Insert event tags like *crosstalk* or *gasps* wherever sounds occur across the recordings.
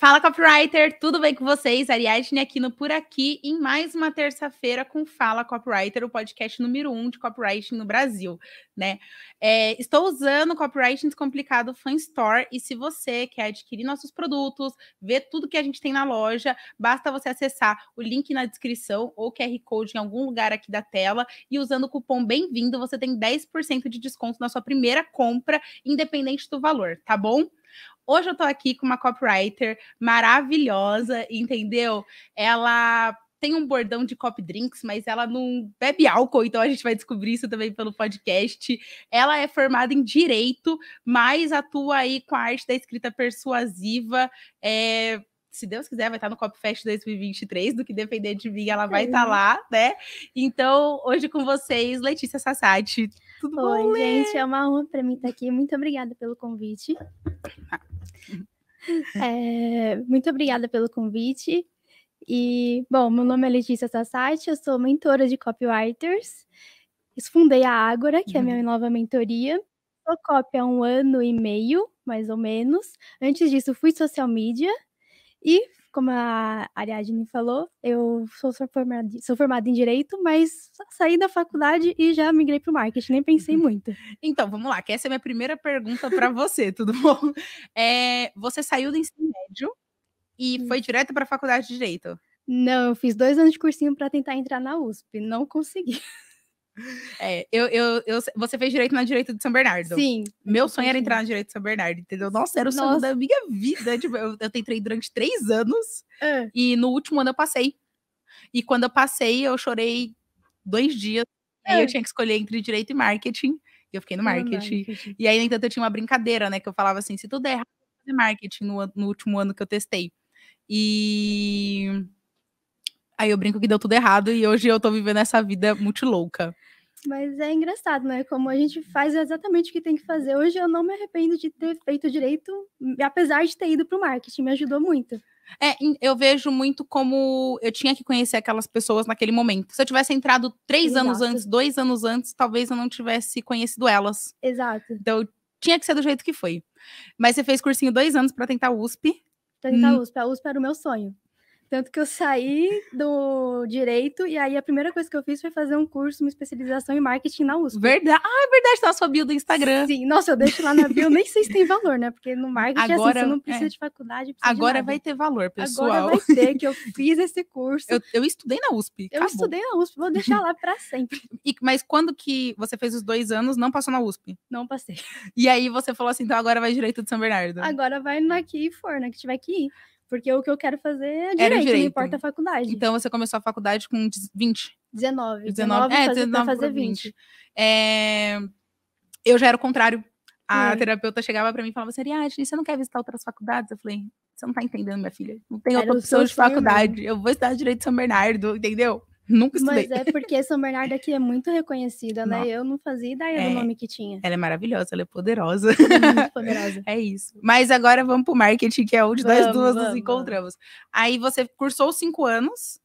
Fala, copywriter! Tudo bem com vocês? Ariadne no por aqui em mais uma terça-feira com Fala Copywriter, o podcast número um de copywriting no Brasil, né? É, estou usando o Copywriting Descomplicado Fan Store e se você quer adquirir nossos produtos, ver tudo que a gente tem na loja, basta você acessar o link na descrição ou QR Code em algum lugar aqui da tela e usando o cupom Bem-vindo, você tem 10% de desconto na sua primeira compra, independente do valor, tá bom? Hoje eu tô aqui com uma copywriter maravilhosa, entendeu? Ela tem um bordão de cop drinks, mas ela não bebe álcool, então a gente vai descobrir isso também pelo podcast. Ela é formada em direito, mas atua aí com a arte da escrita persuasiva. É, se Deus quiser, vai estar no Copfest Fest 2023, do que depender de mim, ela vai estar lá, né? Então, hoje com vocês, Letícia Sassati. Tudo Oi, bom, gente, é uma honra para mim estar aqui. Muito obrigada pelo convite. *laughs* É, muito obrigada pelo convite. E, bom, meu nome é Letícia Sassati, eu sou mentora de copywriters. Fundei a Ágora, que é a minha uhum. nova mentoria. Sou copy há um ano e meio, mais ou menos. Antes disso, fui social media e como a Ariadne falou, eu sou formada, sou formada em Direito, mas saí da faculdade e já migrei para o marketing, nem pensei uhum. muito. Então, vamos lá, que essa é a minha primeira pergunta para *laughs* você, tudo bom? É, você saiu do ensino médio e hum. foi direto para a faculdade de Direito? Não, eu fiz dois anos de cursinho para tentar entrar na USP, não consegui. *laughs* É, eu, eu, eu, você fez direito na direita de São Bernardo. Sim. Meu sonho era entrar na direita de São Bernardo, entendeu? Nossa, era o sonho Nossa. da minha vida. Tipo, eu, eu tentei durante três anos é. e no último ano eu passei. E quando eu passei, eu chorei dois dias. É. eu tinha que escolher entre direito e marketing. E eu fiquei no marketing. E aí, no entanto, eu tinha uma brincadeira, né? Que eu falava assim: se tudo der errado, marketing no, no último ano que eu testei. E Aí eu brinco que deu tudo errado e hoje eu tô vivendo essa vida muito louca. Mas é engraçado, né? Como a gente faz exatamente o que tem que fazer. Hoje eu não me arrependo de ter feito direito, apesar de ter ido para o marketing, me ajudou muito. É, eu vejo muito como eu tinha que conhecer aquelas pessoas naquele momento. Se eu tivesse entrado três Exato. anos antes, dois anos antes, talvez eu não tivesse conhecido elas. Exato. Então tinha que ser do jeito que foi. Mas você fez cursinho dois anos para tentar USP. Tentar hum. a USP. A USP era o meu sonho. Tanto que eu saí do direito e aí a primeira coisa que eu fiz foi fazer um curso, uma especialização em marketing na USP. Verdade. Ah, é verdade, tá na sua bio do Instagram. Sim, nossa, eu deixo lá na bio, nem sei se tem valor, né? Porque no marketing assim, Agora, assim, você não precisa é. de faculdade. Precisa Agora de vai ter valor, pessoal. Agora vai ter que eu *laughs* fiz esse curso. Eu, eu estudei na USP. Acabou. Eu estudei na USP, vou deixar lá para sempre. *laughs* E, mas quando que você fez os dois anos, não passou na USP? Não passei. E aí você falou assim, então agora vai direito de São Bernardo. Agora vai na que for, na né, que tiver que ir. Porque o que eu quero fazer é direito, direito. não importa a faculdade. Então você começou a faculdade com 20? 19. 19, 19 é, 19 19 fazer 20. 20. É... Eu já era o contrário. A é. terapeuta chegava para mim e falava assim, Ariadne, ah, você não quer visitar outras faculdades? Eu falei, você não tá entendendo, minha filha. Não tem outra opção de faculdade. Mesmo. Eu vou estudar direito de São Bernardo, entendeu? Nunca estudei. Mas é porque São Bernardo aqui é muito reconhecida, né? Não. Eu não fazia ideia é, do nome que tinha. Ela é maravilhosa, ela é poderosa. É muito poderosa. *laughs* é isso. Mas agora vamos pro marketing, que é onde vamos, nós duas vamos. nos encontramos. Aí você cursou cinco anos.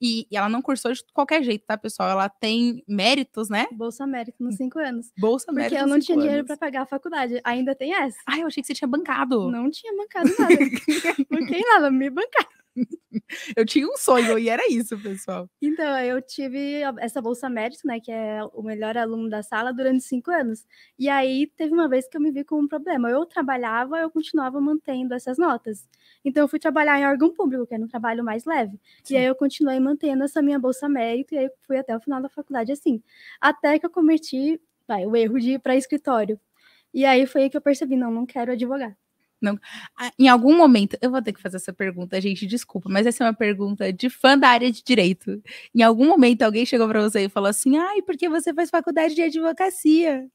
E, ela não cursou de qualquer jeito, tá, pessoal? Ela tem méritos, né? Bolsa mérito nos cinco anos. Bolsa mérito. Porque eu não tinha dinheiro para pagar a faculdade. Ainda tem essa. Ai, eu achei que você tinha bancado. Não tinha bancado nada. *laughs* não tem nada, me bancaram. *laughs* eu tinha um sonho e era isso, pessoal. Então, eu tive essa bolsa mérito, né, que é o melhor aluno da sala durante cinco anos. E aí teve uma vez que eu me vi com um problema. Eu trabalhava, eu continuava mantendo essas notas. Então, eu fui trabalhar em órgão público, que era um trabalho mais leve. Sim. E aí eu continuei mantendo essa minha bolsa mérito e aí fui até o final da faculdade assim, até que eu cometi vai, o erro de ir para escritório. E aí foi aí que eu percebi, não, não quero advogar. Não. Ah, em algum momento, eu vou ter que fazer essa pergunta, gente, desculpa, mas essa é uma pergunta de fã da área de direito. Em algum momento, alguém chegou para você e falou assim: ai, porque você faz faculdade de advocacia?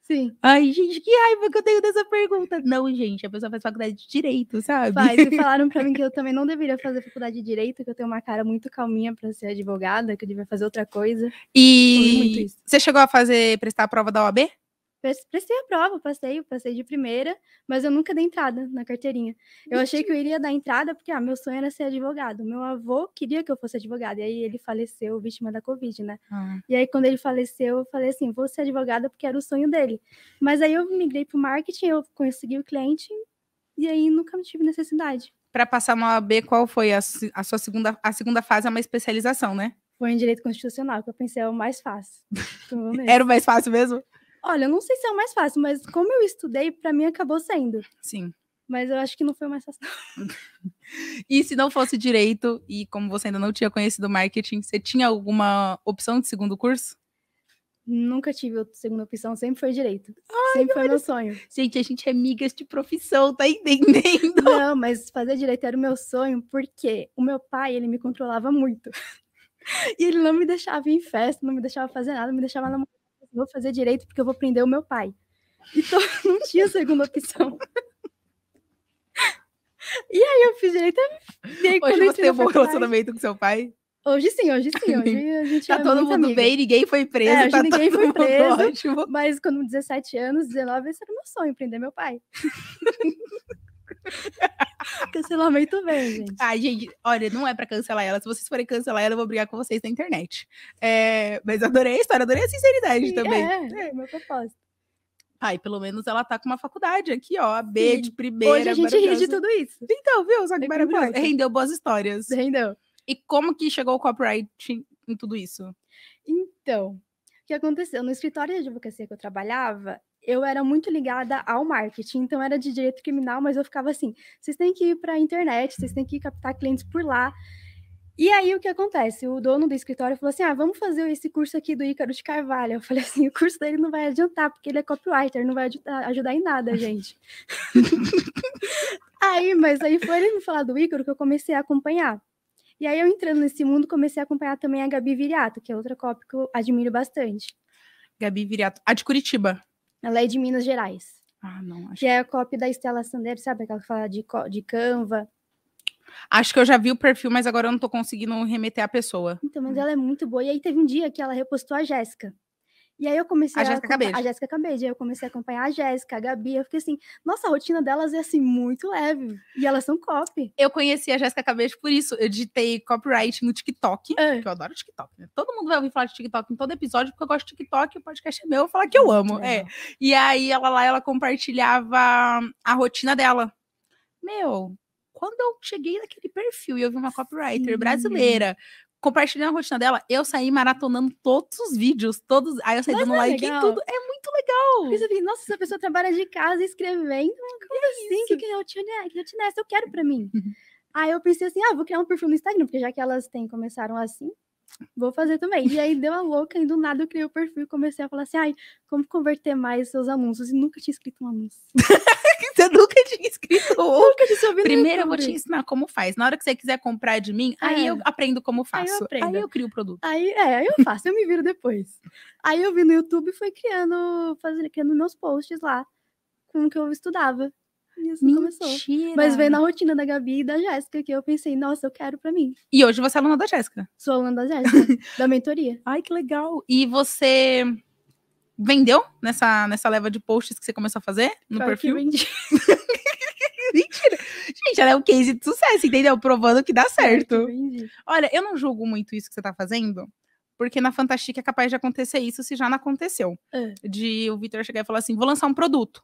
Sim. Ai, gente, que raiva que eu tenho dessa pergunta. Não, gente, a pessoa faz faculdade de direito, sabe? Faz, e *laughs* falaram pra mim que eu também não deveria fazer faculdade de direito, que eu tenho uma cara muito calminha pra ser advogada, que eu devia fazer outra coisa. E você chegou a fazer, prestar a prova da OAB? prestei a prova, passei, passei de primeira, mas eu nunca dei entrada na carteirinha. Eu achei que eu iria dar entrada porque ah, meu sonho era ser advogado. Meu avô queria que eu fosse advogada, e aí ele faleceu vítima da Covid, né? Ah. E aí, quando ele faleceu, eu falei assim: vou ser advogada porque era o sonho dele. Mas aí eu migrei para o marketing, eu consegui o cliente, e aí nunca tive necessidade. Para passar uma OAB, qual foi a, a sua segunda, a segunda fase, é uma especialização, né? Foi em direito constitucional, que eu pensei é o mais fácil. *laughs* Era o mais fácil mesmo? Olha, eu não sei se é o mais fácil, mas como eu estudei, para mim acabou sendo. Sim. Mas eu acho que não foi o mais fácil. *laughs* e se não fosse direito, e como você ainda não tinha conhecido marketing, você tinha alguma opção de segundo curso? Nunca tive outra segunda opção, sempre foi direito. Ai, sempre foi meu sonho. Gente, a gente é amigas de profissão, tá entendendo? *laughs* Não, mas fazer direito era o meu sonho, porque o meu pai, ele me controlava muito. *laughs* E ele não me deixava ir em festa, não me deixava fazer nada, não me deixava namorar vou fazer direito porque eu vou prender o meu pai. Então, *laughs* não tinha segunda opção. E aí eu fiz direito. E aí, hoje você tem um bom relacionamento com seu pai? Hoje sim, hoje sim. Hoje a gente tá é todo mundo amiga. bem, ninguém foi é, preso. É, tá ninguém foi preso. Ótimo. Mas quando 17 anos, 19, esse era o meu sonho, prender meu pai. *laughs* *laughs* Cancelamento vem, gente. Ai, gente, olha, não é pra cancelar ela. Se vocês forem cancelar ela, eu vou brigar com vocês na internet. É, mas adorei a história, adorei a sinceridade Sim, também. É, é meu propósito. Ai, pelo menos ela tá com uma faculdade aqui, ó. B Sim. de primeira. Hoje a gente ri de tudo isso. Então, viu? Só que é maravilhoso. Rendeu boas histórias. Rendeu. E como que chegou o copyright em tudo isso? Então, o que aconteceu? No escritório de advocacia que eu trabalhava, eu era muito ligada ao marketing, então era de direito criminal, mas eu ficava assim: vocês têm que ir para a internet, vocês têm que captar clientes por lá. E aí o que acontece? O dono do escritório falou assim: ah, vamos fazer esse curso aqui do Ícaro de Carvalho. Eu falei assim: o curso dele não vai adiantar, porque ele é copywriter, não vai ajudar, em nada, gente. *laughs* aí, mas aí foi ele me falar do Ícaro que eu comecei a acompanhar. E aí eu entrando nesse mundo, comecei a acompanhar também a Gabi Viriato, que é outra copy que eu admiro bastante. Gabi Viriato, a de Curitiba. Ela é de Minas Gerais. Ah, não. Acho... Que é a cópia da Estela Sander, sabe? Aquela que fala de, de Canva. Acho que eu já vi o perfil, mas agora eu não tô conseguindo remeter a pessoa. Então, mas ela é muito boa. E aí teve um dia que ela repostou a Jéssica. E aí eu comecei a, a Jéssica Cabede. A Jéssica Cabede, eu comecei a acompanhar a Jéssica, a Gabi, eu fiquei assim, nossa, a rotina delas é assim muito leve e elas são copy. Eu conheci a Jéssica Cabede por isso, eu digitei copyright no TikTok, é. que eu adoro TikTok, né? Todo mundo vai ouvir falar de TikTok em todo episódio porque eu gosto de TikTok, o podcast é meu, eu falar que eu amo, é. é. E aí ela lá ela compartilhava a rotina dela. Meu, quando eu cheguei naquele perfil e eu vi uma copywriter Sim. brasileira compartilhando a rotina dela, eu saí maratonando todos os vídeos, todos. Aí eu saí dando é like legal. tudo. É muito legal. Eu pensei, nossa, essa pessoa trabalha de casa escrevendo. Como assim? que, eu é rotina é? Que é essa? Eu quero pra mim. Uhum. Aí eu pensei assim, ah, vou criar um perfil no Instagram, porque já que elas têm, começaram assim, vou fazer também. E aí deu a louca, e do nada eu criei o perfil e comecei a falar assim, ai, como converter mais seus anúncios? E nunca tinha escrito um anúncio. *laughs* *laughs* nunca tinha escrito Nunca tinha ouvido Primeiro eu vou te ensinar como faz. Na hora que você quiser comprar de mim, é. aí eu aprendo como faço. Aí eu, aí eu crio o produto. Aí, é, aí eu faço, eu me viro depois. aí eu vi no YouTube e fui criando, fazendo, criando meus posts lá com o que eu estudava. E assim Mentira. começou. Mas veio na rotina da Gabi e da Jéssica, que eu pensei, nossa, eu quero pra mim. E hoje você é aluna da Jéssica. Sou aluna da Jéssica, *laughs* da mentoria. Ai, que legal. E você Vendeu nessa, nessa leva de posts que você começou a fazer no claro perfil? Que *laughs* Mentira. Gente, ela é um case de sucesso, entendeu? Provando que dá certo. Olha, eu não julgo muito isso que você tá fazendo, porque na Fantastic é capaz de acontecer isso se já não aconteceu. É. De o Vitor chegar e falar assim: vou lançar um produto.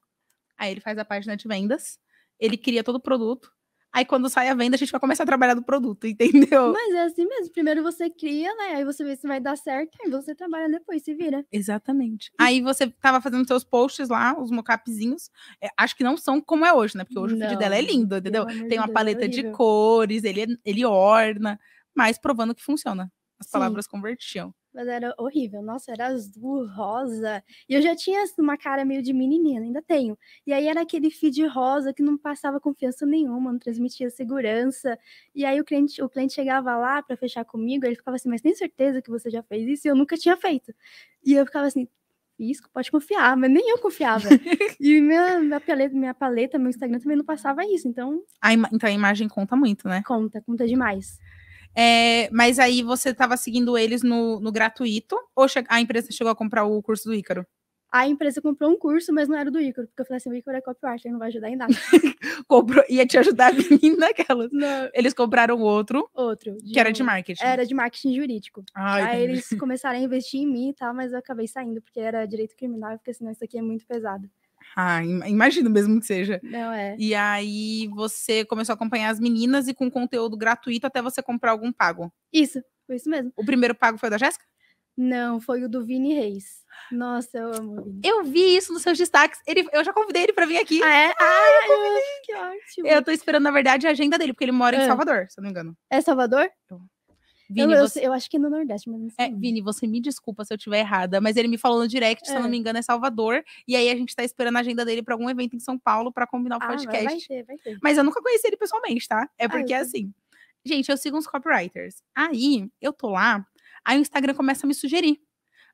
Aí ele faz a página de vendas, ele cria todo o produto, Aí quando sai a venda, a gente vai começar a trabalhar do produto, entendeu? Mas é assim mesmo. Primeiro você cria, né? Aí você vê se vai dar certo, aí você trabalha depois, se vira. Exatamente. Aí você tava fazendo seus posts lá, os mocapzinhos. É, acho que não são como é hoje, né? Porque hoje não. o vídeo dela é lindo, entendeu? Tem uma Deus, é paleta é de cores, ele, é, ele orna, mas provando que funciona. As Sim. palavras convertiam. Mas era horrível. Nossa, era azul, rosa. E eu já tinha uma cara meio de menina, ainda tenho. E aí era aquele feed rosa que não passava confiança nenhuma, não transmitia segurança. E aí o cliente, o cliente chegava lá para fechar comigo, ele ficava assim, mas tem certeza que você já fez isso? E eu nunca tinha feito. E eu ficava assim, isso, pode confiar, mas nem eu confiava. *laughs* e minha, minha, paleta, minha paleta, meu Instagram também não passava isso, então... A então a imagem conta muito, né? Conta, conta demais. É, mas aí você estava seguindo eles no, no gratuito ou a empresa chegou a comprar o curso do Ícaro? A empresa comprou um curso, mas não era do Ícaro, porque eu falei assim: o Ícaro é copyright, ele não vai ajudar em nada. *laughs* comprou, ia te ajudar a vir Não. Eles compraram outro. Outro. que era de marketing. Era de marketing jurídico. Ai, ah, aí eles começaram a investir em mim e tal, mas eu acabei saindo, porque era direito criminal, porque senão assim, isso aqui é muito pesado. Ah, imagino mesmo que seja. Não é. E aí você começou a acompanhar as meninas e com conteúdo gratuito até você comprar algum pago. Isso, foi isso mesmo. O primeiro pago foi o da Jéssica? Não, foi o do Vini Reis. Nossa, eu amo. Vini. Eu vi isso nos seus destaques. Ele, eu já convidei ele para vir aqui. Ah, é? Ai, ah, eu ah, convidei. que ótimo. Eu tô esperando, na verdade, a agenda dele, porque ele mora em ah. Salvador, se eu não me engano. É Salvador? Eu... Vini, eu, você... eu, acho que é no Nordeste, mas não sei. É, Vini, você me desculpa se eu estiver errada, mas ele me falou no direct, se eu não é. me engano, é Salvador. E aí a gente tá esperando a agenda dele para algum evento em São Paulo para combinar o ah, podcast. Vai ter, vai ter. Mas eu nunca conheci ele pessoalmente, tá? É ah, porque ah, é assim. Gente, eu sigo uns copywriters. Aí eu tô lá, aí o Instagram começa a me sugerir.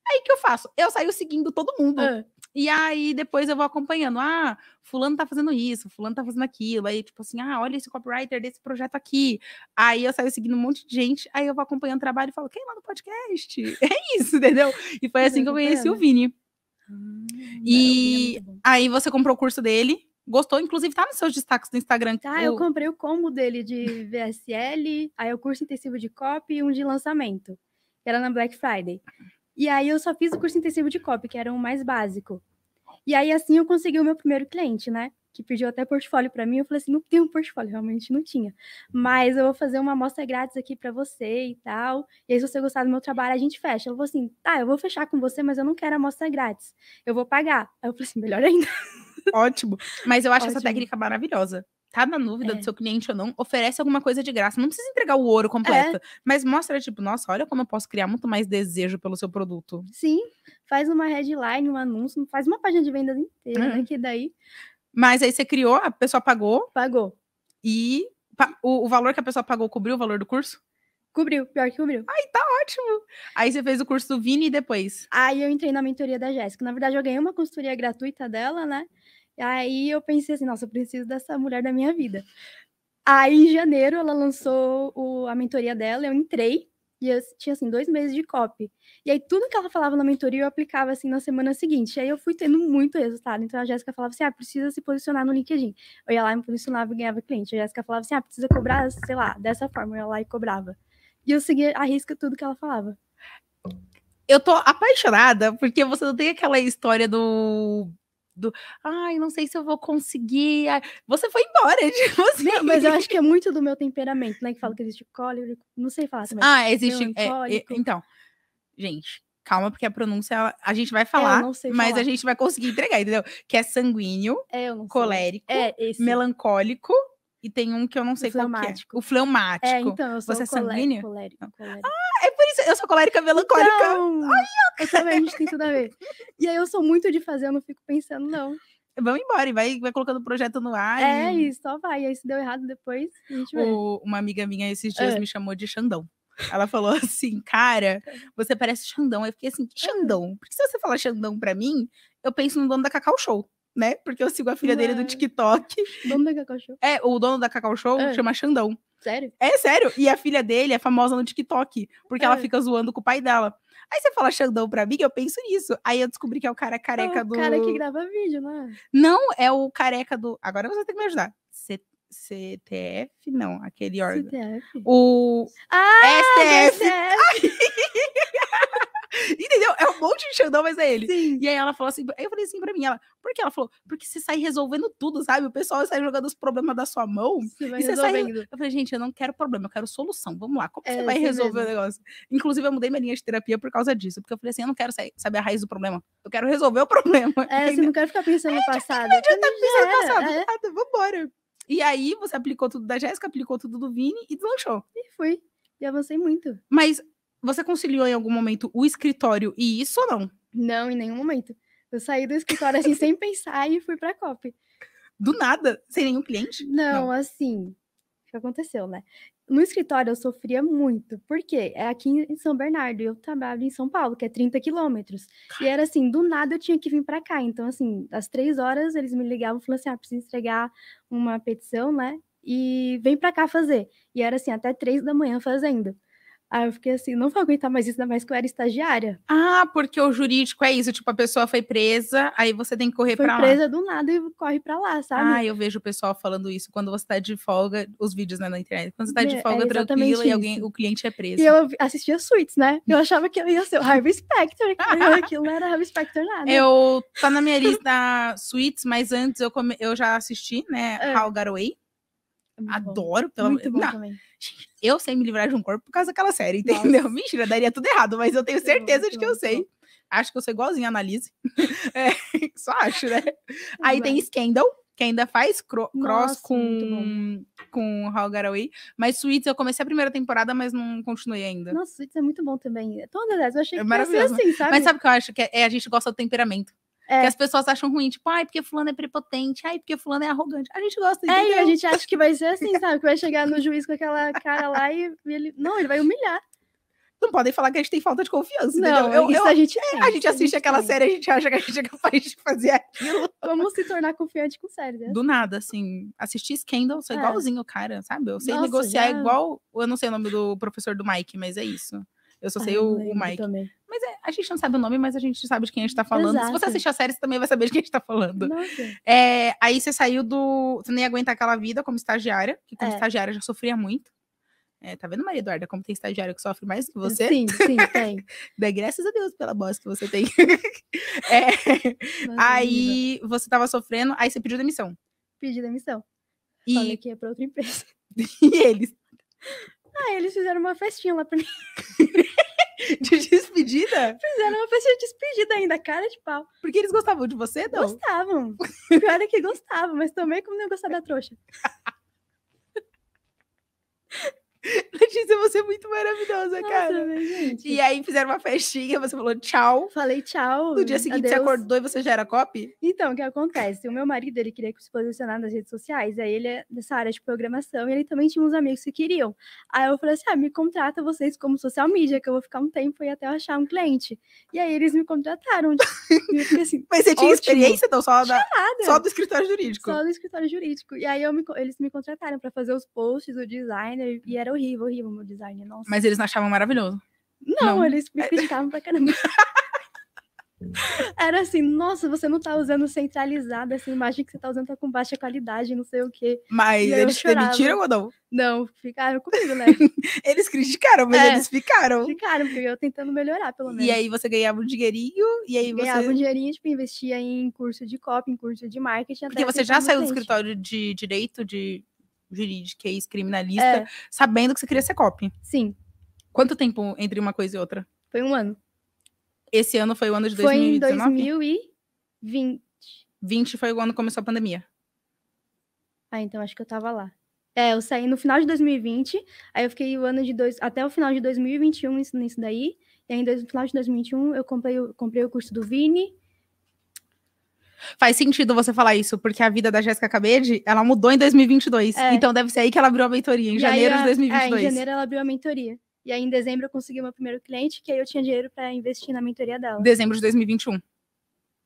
Aí o que eu faço? Eu saio seguindo todo mundo. Ah. E aí depois eu vou acompanhando. Ah, fulano tá fazendo isso, fulano tá fazendo aquilo. Aí, tipo assim, ah, olha esse copywriter desse projeto aqui. Aí eu saio seguindo um monte de gente, aí eu vou acompanhando o trabalho e falo, quem é lá podcast? *laughs* É isso, entendeu? E foi assim que eu conheci o Vini. Hum, e é, é aí você comprou o curso dele, gostou, inclusive tá nos seus destaques do Instagram. Ah, eu... eu comprei o combo dele de VSL, aí o curso intensivo de copy e um de lançamento. Era na Black Friday. E aí eu só fiz o curso intensivo de copy, que era o mais básico. E aí assim eu consegui o meu primeiro cliente, né? Que pediu até portfólio para mim. Eu falei assim, não tem um portfólio, realmente não tinha. Mas eu vou fazer uma amostra grátis aqui para você e tal. E aí se você gostar do meu trabalho, a gente fecha. Ela falou assim, tá, eu vou fechar com você, mas eu não quero amostra grátis. Eu vou pagar. Aí eu falei assim, melhor ainda. Ótimo. Mas eu acho Ótimo. essa técnica maravilhosa tá na dúvida é. do seu cliente ou não, oferece alguma coisa de graça. Não precisa entregar o ouro completo, é. mas mostra, tipo, nossa, olha como eu posso criar muito mais desejo pelo seu produto. Sim, faz uma headline, um anúncio, faz uma página de vendas inteira, uhum. né? Que daí. Mas aí você criou, a pessoa pagou. Pagou. E o, o valor que a pessoa pagou cobriu o valor do curso? Cobriu, pior que cobriu. Ai, tá ótimo! Aí você fez o curso do Vini e depois? Aí eu entrei na mentoria da Jéssica. Na verdade, eu ganhei uma consultoria gratuita dela, né? Aí eu pensei assim, nossa, eu preciso dessa mulher da minha vida. Aí em janeiro ela lançou o, a mentoria dela, eu entrei e eu tinha assim dois meses de copy. E aí tudo que ela falava na mentoria eu aplicava assim na semana seguinte. E aí eu fui tendo muito resultado. Então a Jéssica falava assim: "Ah, precisa se posicionar no LinkedIn". Eu ia lá e me posicionava e ganhava cliente. A Jéssica falava assim: "Ah, precisa cobrar, sei lá, dessa forma". Eu ia lá e cobrava. E eu seguia a risca tudo que ela falava. Eu tô apaixonada porque você não tem aquela história do do ai, não sei se eu vou conseguir. Ai, você foi embora, tipo *laughs* assim. Não, mas eu acho que é muito do meu temperamento, né? Que fala que existe cólico, não sei falar também. Ah, existe. É, é então, gente, calma, porque a pronúncia a gente vai é, falar, é, mas falar. a gente vai conseguir entregar, entendeu? Que é sanguíneo, é, colérico, é, melancólico. E tem um que eu não sei qual que é. O fleumático. É, então, eu sou Você é sanguíneo? Colérico, colérico. Ah, é eu sou colérica melancólica. Então, Ai, eu... eu também, a gente tem tudo a ver. E aí eu sou muito de fazer, eu não fico pensando, não. Vamos embora, e vai, vai colocando o projeto no ar. É, e... isso, só vai. E aí se deu errado depois, a gente vai. O, uma amiga minha esses dias é. me chamou de Xandão. Ela falou *laughs* assim, cara, você parece Xandão. Eu fiquei assim, Xandão? Porque se você falar Xandão pra mim, eu penso no dono da Cacau Show, né? Porque eu sigo a filha Ué. dele do é. TikTok. Dono da Cacau Show? É, o dono da Cacau Show é. chama Xandão. Sério? É sério. E a filha dele é famosa no TikTok, porque é. ela ah. fica zoando com o pai dela. Aí você fala Xandão pra mim, eu penso nisso. Aí eu descobri que é o cara careca é o do. O cara que grava vídeo, é? Não, é o careca do. Agora você tem que me ajudar. C... CTF? Não, aquele órgão. CTF. O. Ah, STF. *laughs* *laughs* Entendeu? É um monte de Xandão, mas é ele. Sim. E aí ela falou assim, eu falei assim pra mim, ela, por que? Ela falou, porque você sai resolvendo tudo, sabe? O pessoal sai jogando os problemas da sua mão. Você vai e você sai... Eu falei, gente, eu não quero problema, eu quero solução. Vamos lá, como é, você vai resolver mesmo. o negócio? Inclusive, eu mudei minha linha de terapia por causa disso, porque eu falei assim, eu não quero saber a raiz do problema, eu quero resolver o *laughs* problema. É, entendeu? você não quer ficar pensando no é, tipo, passado. Não adianta pensar no passado, é. vambora. E aí, você aplicou tudo da Jéssica, aplicou tudo do Vini e deslanchou. E fui. E avancei muito. Mas você conciliou em algum momento o escritório e isso ou não? Não, em nenhum momento. Eu saí do escritório assim *laughs* sem pensar e fui pra COP. Do nada? Sem nenhum cliente? Não, não. assim. O que aconteceu, né? No escritório eu sofria muito, porque é aqui em São Bernardo, eu trabalho em São Paulo, que é 30 quilômetros. E era assim, do nada eu tinha que vir para cá. Então, assim, às três horas eles me ligavam e falavam assim: ah, preciso entregar uma petição, né? E vem para cá fazer. E era assim, até três da manhã fazendo. Aí eu fiquei assim, não vou aguentar mais isso, ainda mais que eu era estagiária. Ah, porque o jurídico é isso, tipo, a pessoa foi presa, aí você tem que correr foi pra lá. Foi presa do nada e corre pra lá, sabe? Ah, eu vejo o pessoal falando isso quando você tá de folga, os vídeos né, na internet. Quando você tá de é, folga é, tranquila e alguém, o cliente é preso. E eu assistia Suits, né? Eu achava que eu ia ser o Harvey Specter, *laughs* aquilo não era Harvey Specter nada. Eu, tá na minha lista Suits, mas antes eu, come, eu já assisti, né, é. How Got Away. É muito Adoro. Pela... Muito bom não. também. *laughs* eu sei me livrar de um corpo por causa daquela série, entendeu? Nossa. Mentira, daria tudo errado, mas eu tenho certeza de que eu sei. Acho que eu sou igualzinha a Analise. *laughs* É, só acho, né? Aí tem Scandal, que ainda faz cro cross Nossa, com com Hal Garaway, mas Suits eu comecei a primeira temporada, mas não continuei ainda. Nossa, Suits é muito bom também. Todas as eu achei é que ia ser assim, sabe? Mas sabe o que eu acho que é, é, a gente gosta do temperamento. É. Que as pessoas acham ruim, tipo, ai, porque fulano é prepotente, ai, porque fulano é arrogante. A gente gosta, entendeu? É, e a gente acha que vai ser assim, *laughs* sabe? Que vai chegar no juiz com aquela cara lá e ele... Não, ele vai humilhar não podem falar que a gente tem falta de confiança. Não, eu, isso eu, a gente é, tem, A gente assiste a gente aquela tem. série, a gente acha que a gente é capaz de fazer aquilo. Vamos se tornar confiante com série, né? Do assim. nada, assim. Assistir Scandal, sou é. igualzinho o cara, sabe? Eu sei Nossa, negociar já... igual. Eu não sei o nome do professor do Mike, mas é isso. Eu só sei Ai, o, o, Mike. Também. Mas é, a gente não sabe o nome, mas a gente sabe de quem a gente tá falando. Exato. Se você assistir a série, você também vai saber de quem a gente tá falando. É, aí você saiu do. Você nem aguentar aquela vida como estagiária, que como é. estagiária já sofria muito. É, tá vendo, Maria Eduarda, como tem estagiária que sofre mais que você? Sim, sim, *laughs* tem. graças a Deus pela bosta que você tem. *laughs* É, aí vida. você tava sofrendo, aí você pediu demissão. Pedi demissão. E... Falei que ia pra outra empresa. *laughs* e eles? Ah, eles fizeram uma festinha lá pra mim. *laughs* de despedida? Fizeram uma festa de despedida ainda, cara de pau. Porque eles gostavam de você, não? Gostavam. Pior que gostavam, mas também como não gostava da trouxa. *laughs* Letícia, você é muito maravilhosa, Nossa, cara. Né, e aí fizeram uma festinha, você falou tchau. Falei tchau. No dia seguinte adeus. você acordou e você já era copy? Então, o que acontece? O meu marido, ele queria se posicionar nas redes sociais. Aí ele é dessa área de programação e ele também tinha uns amigos que queriam. Aí eu falei assim, ah, me contrata vocês como social media, que eu vou ficar um tempo e até achar um cliente. E aí eles me contrataram. Tipo, *laughs* fiquei, assim, Mas você tinha ótimo. experiência, então? Só, da, só do escritório jurídico? Só do escritório jurídico. E aí me, eles me contrataram para fazer os posts, o designer, e era horrível, horrível meu design, nossa. Mas eles não achavam maravilhoso? Não, não. eles me criticavam pra caramba. *laughs* Era assim, nossa, você não tá usando centralizada, essa imagem que você tá usando tá com baixa qualidade, não sei o quê. Mas eles te demitiram ou não? Não, ficaram comigo, né? *laughs* eles criticaram, mas é, eles ficaram. Ficaram, porque eu tentando melhorar, pelo menos. E aí você ganhava um dinheirinho, e aí você... Ganhava um dinheirinho, tipo, investia em curso de copy, em curso de marketing. porque você já saiu do escritório de direito, de jurídica, ex-criminalista, é. sabendo que você queria ser cop. Sim. Quanto tempo entre uma coisa e outra? Foi um ano. Esse ano foi o ano de 2019? Foi em 2020. 20 foi o ano que começou a pandemia. Ah, então acho que eu tava lá. É, eu saí no final de 2020, aí eu fiquei o ano de dois, até o final de 2021 nisso, nisso daí. E aí, no final de 2021, eu comprei, eu comprei o curso do Vini, Faz sentido você falar isso, porque a vida da Jéssica Cabede, ela mudou em 2022. É. Então deve ser aí que ela abriu a mentoria, em e janeiro eu, de 2022. É, em janeiro ela abriu a mentoria. E aí em dezembro eu consegui meu primeiro cliente, que aí eu tinha dinheiro para investir na mentoria dela. Dezembro de 2021.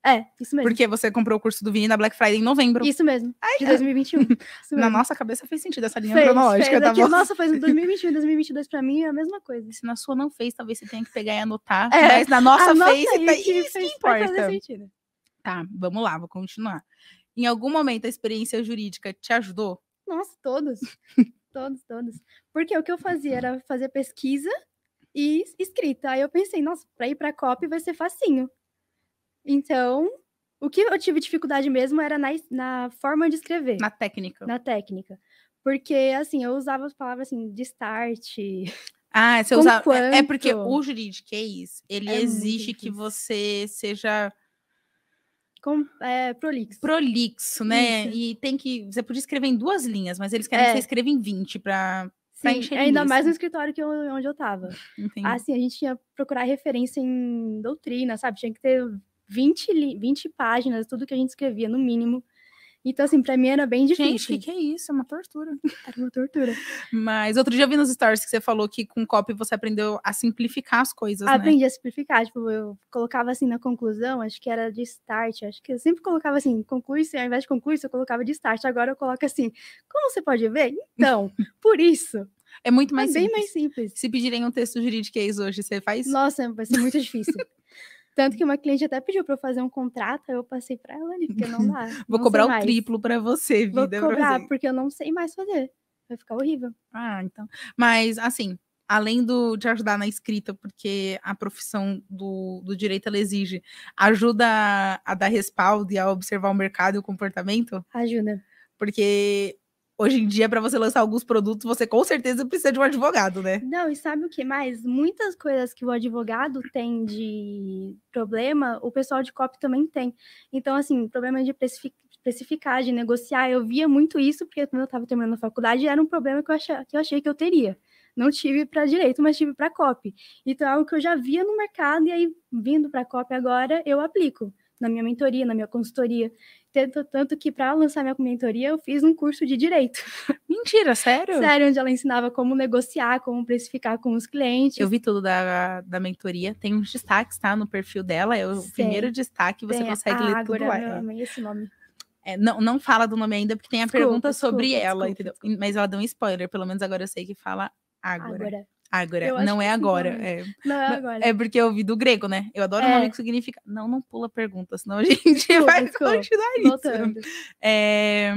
É, isso mesmo. Porque você comprou o curso do Vini na Black Friday em novembro. Isso mesmo. Ai, de 2021. É. *laughs* Mesmo. Na nossa cabeça fez sentido essa linha fez, cronológica, fez. tá bom? Nossa, fez 2021 2022 *laughs* pra mim é a mesma coisa. Se na sua não fez, talvez você tenha que pegar e anotar. É, mas na nossa fez, e tá... É isso que, que importa. Faz sentido. Tá, vamos lá, vou continuar. Em algum momento a experiência jurídica te ajudou? Nossa, todos. todos, todos. Porque o que eu fazia era fazer pesquisa e escrita. Aí eu pensei, nossa, para ir para a COP vai ser facinho. Então, o que eu tive dificuldade mesmo era na, na forma de escrever. Na técnica. Na técnica. Porque, assim, eu usava as palavras assim, de start. Ah, você usava. É, é porque o juridiquês, ele é exige que você seja com, é, prolixo. Prolixo, né? Isso. E tem que. Você podia escrever em duas linhas, mas eles querem é. que você escreva em 20 para Sim, ainda isso. mais no né? escritório que eu, onde eu tava. *laughs* Entendi. Assim, a gente tinha que procurar referência em doutrina, sabe? Tinha que ter 20, 20 páginas, tudo que a gente escrevia, no mínimo. Então, assim, pra mim era bem difícil. Gente, o que, que, é isso? É uma tortura. Era uma tortura. Mas outro dia eu vi nos stories que você falou que com copy você aprendeu a simplificar as coisas, né? Aprendi né? a simplificar. Tipo, eu colocava assim na conclusão, acho que era de start. Acho que eu sempre colocava assim, conclui-se, ao invés de conclui eu colocava de start. Agora eu coloco assim, como você pode ver? Então, *laughs* por isso. É muito é mais é simples. bem mais simples. Se pedirem um texto jurídico é hoje, você faz? Nossa, vai ser muito difícil. *laughs* Tanto que uma cliente até pediu para eu fazer um contrato, eu passei para ela ali, porque não *laughs* dá. Vou não cobrar o mais. triplo para você, vida. Vou cobrar, porque eu não sei mais fazer. Vai ficar horrível. Ah, então. Mas, assim, além do, te ajudar na escrita, porque a profissão do, do direito ela exige, ajuda a, a dar respaldo e a observar o mercado e o comportamento? Ajuda. Porque hoje em dia, para você lançar alguns produtos, você com certeza precisa de um advogado, né? Não, e sabe o que mais? Muitas coisas que o advogado tem de problema, o pessoal de copy também tem. Então, assim, problema de especificar, de negociar, eu via muito isso, porque quando eu estava terminando a faculdade, era um problema que eu, que eu achei que eu teria. Não tive para direito, mas tive para COP. Então, é algo que eu já via no mercado, e aí, vindo para COP agora, eu aplico na minha mentoria, na minha consultoria. Tanto, tanto que, para lançar minha mentoria, eu fiz um curso de direito. *laughs* Mentira, sério? sério, onde ela ensinava como negociar, como precificar com os clientes. Eu vi tudo da, da mentoria. Tem uns destaques, tá? No perfil dela. É o primeiro destaque, você consegue ler Ágora, tudo. Eu amei esse nome. É, não, não fala do nome ainda, porque tem a desculpa, pergunta sobre desculpa, ela, entendeu? Mas ela deu um spoiler, pelo menos agora eu sei que fala agora. agora. É agora, não é agora. É. Não é agora. É porque eu vi do grego, né? Eu adoro é. o nome que significa. Não, não pula pergunta, senão a *laughs* gente vai continuar isso. Voltando. É...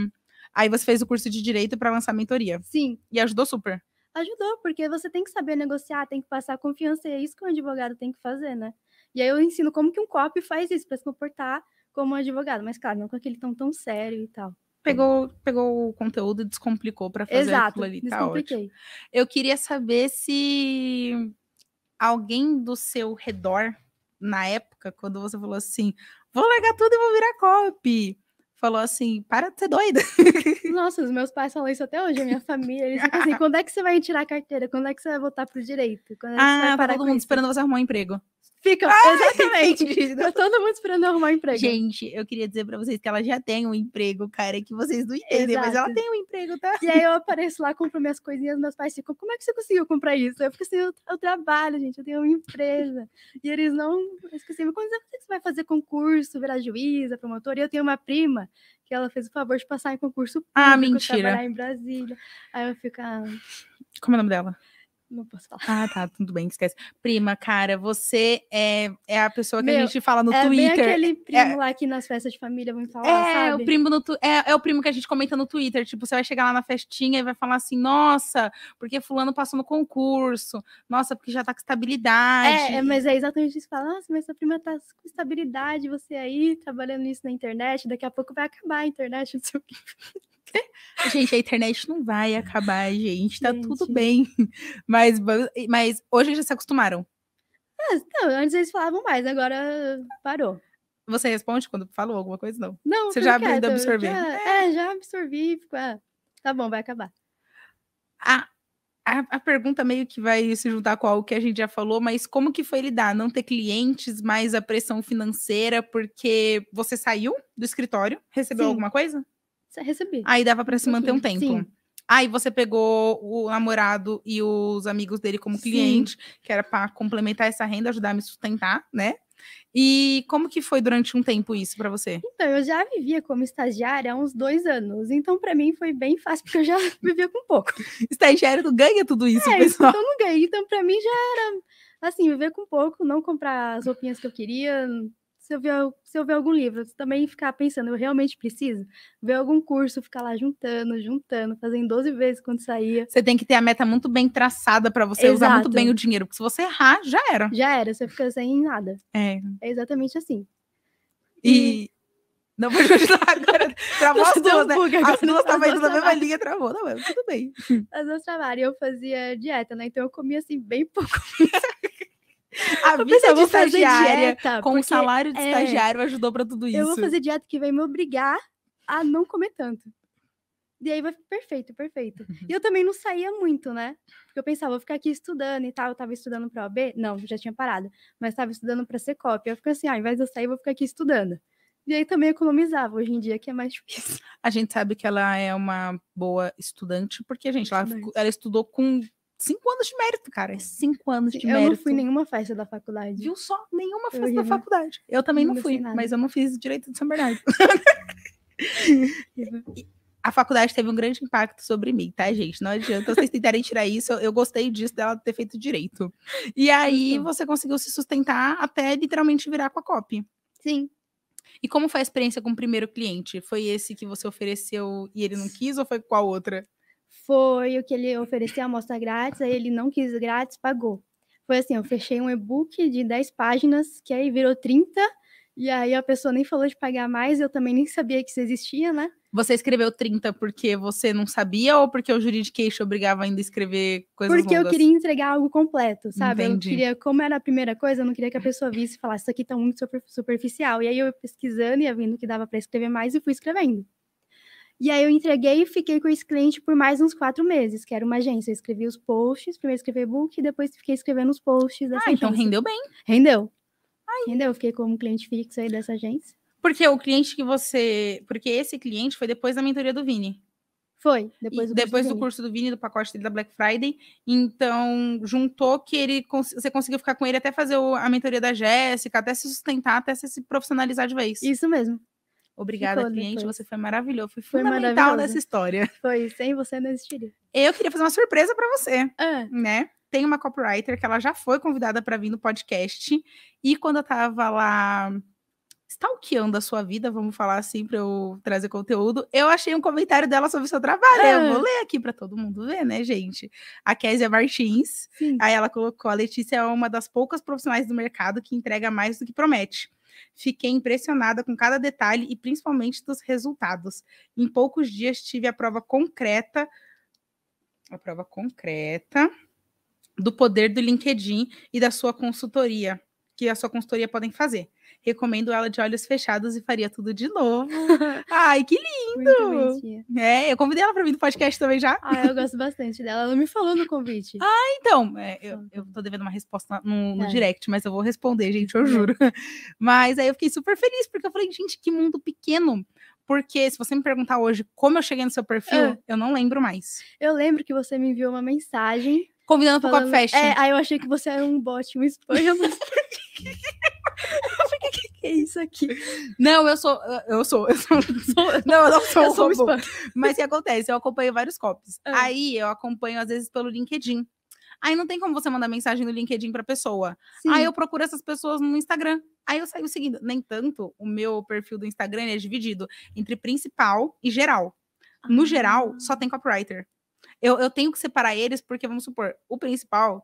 Aí você fez o curso de direito para lançar a mentoria. Sim. E ajudou super. Ajudou, porque você tem que saber negociar, tem que passar confiança, e é isso que um advogado tem que fazer, né? E aí eu ensino como que um copy faz isso, para se comportar como um advogado. Mas, claro, não com aquele tom tão sério e tal pegou, pegou o conteúdo e descomplicou para fazer Exato, aquilo ali. Tá ótimo. Eu queria saber se alguém do seu redor, na época, quando você falou assim, vou largar tudo e vou virar copy. Falou assim, para de ser doida. *laughs* Nossa, os meus pais falam isso até hoje, a minha família. Eles ficam assim, quando é que você vai tirar a carteira? Quando é que você vai voltar pro direito? Quando é que ah, você vai ah, tá parar todo mundo isso? esperando você arrumar um emprego fica exatamente. *laughs* Tá todo mundo esperando arrumar um emprego. Gente, eu queria dizer pra vocês que ela já tem um emprego, cara, que vocês não entendem, Exato. mas ela tem um emprego, tá? E aí eu apareço lá, compro minhas coisinhas, meus pais ficam, como é que você conseguiu comprar isso? Eu fico assim, eu, eu trabalho, gente, eu tenho uma empresa. E eles não, eu esqueci, assim, mas quando é você vai fazer concurso, virar juíza, promotora? E eu tenho uma prima que ela fez o favor de passar em concurso ah, público, ah, mentira. trabalhar em Brasília. Aí eu fico, ah... Como é o nome dela? Não posso falar. Ah, tá, tudo bem, esquece. Prima, cara, você é, é a pessoa que Meu, a gente fala no é Twitter. É aquele primo é... lá que nas festas de família vão falar, é, sabe? O primo no tu... é, é o primo que a gente comenta no Twitter. Tipo, você vai chegar lá na festinha e vai falar assim, nossa, porque fulano passou no concurso. Nossa, porque já tá com é, estabilidade. É, mas é exatamente isso. Fala, nossa, mas sua prima tá com estabilidade, você aí trabalhando nisso na internet. Daqui a pouco vai acabar a internet, *laughs* não sei o que. *laughs* Gente, a internet não vai acabar, gente. Tá gente. tudo bem. *laughs* Mas, mas hoje já se acostumaram. Ah, não, antes eles falavam mais, agora parou. Você responde quando falou alguma coisa? Não. Não, Você já aprendeu a absorver. Já, é. é, já absorvi. Fico, ah, tá bom, vai acabar. A, a, a, pergunta meio que vai se juntar com algo que a gente já falou, mas como que foi lidar? Não ter clientes, mais a pressão financeira, porque você saiu do escritório, recebeu Sim. alguma coisa? recebi. Aí dava para se manter um tempo. Sim. Aí você pegou o namorado e os amigos dele como cliente, que era para complementar essa renda, ajudar a me sustentar, né? E como que foi durante um tempo isso para você? Então, eu já vivia como estagiária há uns dois anos. Então, para mim foi bem fácil, porque eu já *laughs* vivia com pouco. Estagiário tu ganha tudo isso, é, pessoal. Então, não ganha. Então, para mim já era, assim, viver com pouco, não comprar as roupinhas que eu queria, se eu ver, se eu ver algum livro, também ficar pensando, eu realmente preciso ver algum curso, ficar lá juntando, juntando, fazendo 12 vezes quando saía. Você tem que ter a meta muito bem traçada para você Exato. usar muito bem o dinheiro, porque se você errar, já era. Já era, você fica sem nada. É. É exatamente assim. E. e... Não vou continuar agora. Travou *laughs* as duas, né? as duas estavam indo na mesma *laughs* linha, travou. Não, mas tudo bem. As duas travaram. E eu fazia dieta, né? Então eu comia assim, bem pouco. *laughs* A vida pensei, de estagiária dieta, com o salário de é, estagiário ajudou para tudo isso. Eu vou fazer dieta que vai me obrigar a não comer tanto. E aí vai perfeito, perfeito. Uhum. E eu também não saía muito, né? Porque eu pensava, vou ficar aqui estudando e tal. Eu tava estudando para OB? Não, já tinha parado. Mas tava estudando para ser cópia. Eu fico assim, ah, ao invés de eu sair, vou ficar aqui estudando. E aí também economizava, hoje em dia que é mais *laughs* difícil. A gente sabe que ela é uma boa estudante, porque, gente, ela, ela estudou com cinco anos de mérito, cara. Cinco anos de eu mérito. Eu não fui nenhuma festa da faculdade. Viu só? Nenhuma festa eu da faculdade. Eu também não, não fui, mas eu não fiz direito de São Bernardo. *laughs* a faculdade teve um grande impacto sobre mim, tá, gente? Não adianta vocês tentarem tirar isso. Eu, gostei disso dela ter feito direito. E aí você conseguiu se sustentar até literalmente virar com a COP. Sim. E como foi a experiência com o primeiro cliente? Foi esse que você ofereceu e ele não quis ou foi qual outra? foi o que ele oferecia a amostra grátis, aí ele não quis grátis, pagou. Foi assim, eu fechei um e-book de 10 páginas, que aí virou 30, e aí a pessoa nem falou de pagar mais, eu também nem sabia que isso existia, né? Você escreveu 30 porque você não sabia ou porque o juridiqueixo obrigava ainda a escrever coisas Porque longas? eu queria entregar algo completo, sabe? Entendi. Eu queria, como era a primeira coisa, eu não queria que a pessoa visse e falasse isso aqui tá muito superficial. E aí eu pesquisando, e vendo que dava para escrever mais e fui escrevendo. E aí eu entreguei e fiquei com esse cliente por mais uns quatro meses, que era uma agência. Eu escrevi os posts, primeiro escrevi e-book, depois fiquei escrevendo os posts dessa Ah, então agência. então rendeu bem. Rendeu. Ai. Rendeu, eu fiquei como cliente fixo aí dessa agência. Porque o cliente que você. Porque esse cliente foi depois da mentoria do Vini. Foi, depois do, curso, do, curso do Vini, do pacote dele da Black Friday. Então, juntou que ele você conseguiu ficar com ele até fazer a mentoria da Jéssica, até se sustentar, até se profissionalizar de vez. Isso mesmo. Obrigada, Ficou, né? cliente. Depois. Você foi maravilhoso. Foi fundamental nessa história. Foi, sem você não existiria. Eu queria fazer uma surpresa para você, ah. né? Tem uma copywriter que ela já foi convidada para vir no podcast. E quando eu tava lá stalkeando a sua vida, vamos falar assim, para eu trazer conteúdo, eu achei um comentário dela sobre o seu trabalho. Ah. Eu é. vou ler aqui para todo mundo ver, né, gente? A Késia Martins. Sim. Aí ela colocou: a Letícia é uma das poucas profissionais do mercado que entrega mais do que promete Fiquei impressionada com cada detalhe e principalmente dos resultados. Em poucos dias tive a prova concreta, a prova concreta do poder do LinkedIn e da sua consultoria, que a sua consultoria podem fazer recomendo ela de olhos fechados e faria tudo de novo. *laughs* Ai, que lindo! É, eu convidei ela para vir no podcast também já. Ah, eu gosto bastante dela. Ela me falou no convite. Ah, então. É, eu, eu tô devendo uma resposta no, no é. direct, mas eu vou responder, gente, eu é. juro. *laughs* Mas aí eu fiquei super feliz, porque eu falei, gente, que mundo pequeno. Porque se você me perguntar hoje como eu cheguei no seu perfil, é. eu não lembro mais. Eu lembro que você me enviou uma mensagem. Convidando falando, pro Cop É, aí eu achei que você era um bot, um spam. Eu não sei *laughs* que é isso aqui? Não, eu sou, eu sou, eu sou, eu sou não, eu não sou, eu sou Mas o que acontece? Eu acompanho vários copos. Ah. Aí eu acompanho às vezes pelo LinkedIn. Aí não tem como você mandar mensagem no LinkedIn pra pessoa. Sim. Aí eu procuro essas pessoas no Instagram. Aí eu saio seguindo. Nem tanto, o meu perfil do Instagram é dividido entre principal e geral. No ah. geral, só tem copywriter. Eu, eu tenho que separar eles, porque, vamos supor, o principal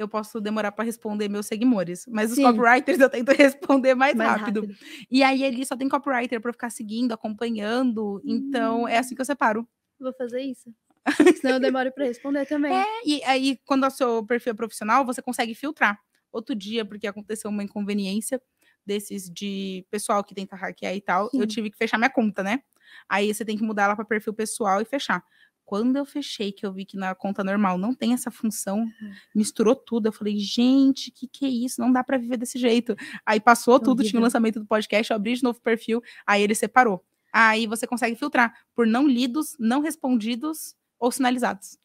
eu posso demorar para responder meus seguidores. Mas Sim. os copywriters eu tento *laughs* responder mais, mais rápido. rápido. E aí ele só tem copywriter para ficar seguindo, acompanhando. Então hum. é assim que eu separo. Vou fazer isso. *laughs* Senão eu demoro para responder também. É, e aí quando o seu perfil é profissional, você consegue filtrar. Outro dia, porque aconteceu uma inconveniência desses de pessoal que tenta hackear e tal, Sim. eu tive que fechar minha conta, né? Aí você tem que mudar ela para perfil pessoal e fechar. Quando eu fechei, que eu vi que na conta normal não tem essa função, uhum. misturou tudo. Eu falei, gente, que que é isso? Não dá para viver desse jeito. Aí passou é tudo, tinha o lançamento do podcast, eu abri de novo o perfil, aí ele separou. Aí você consegue filtrar por não lidos, não respondidos ou sinalizados.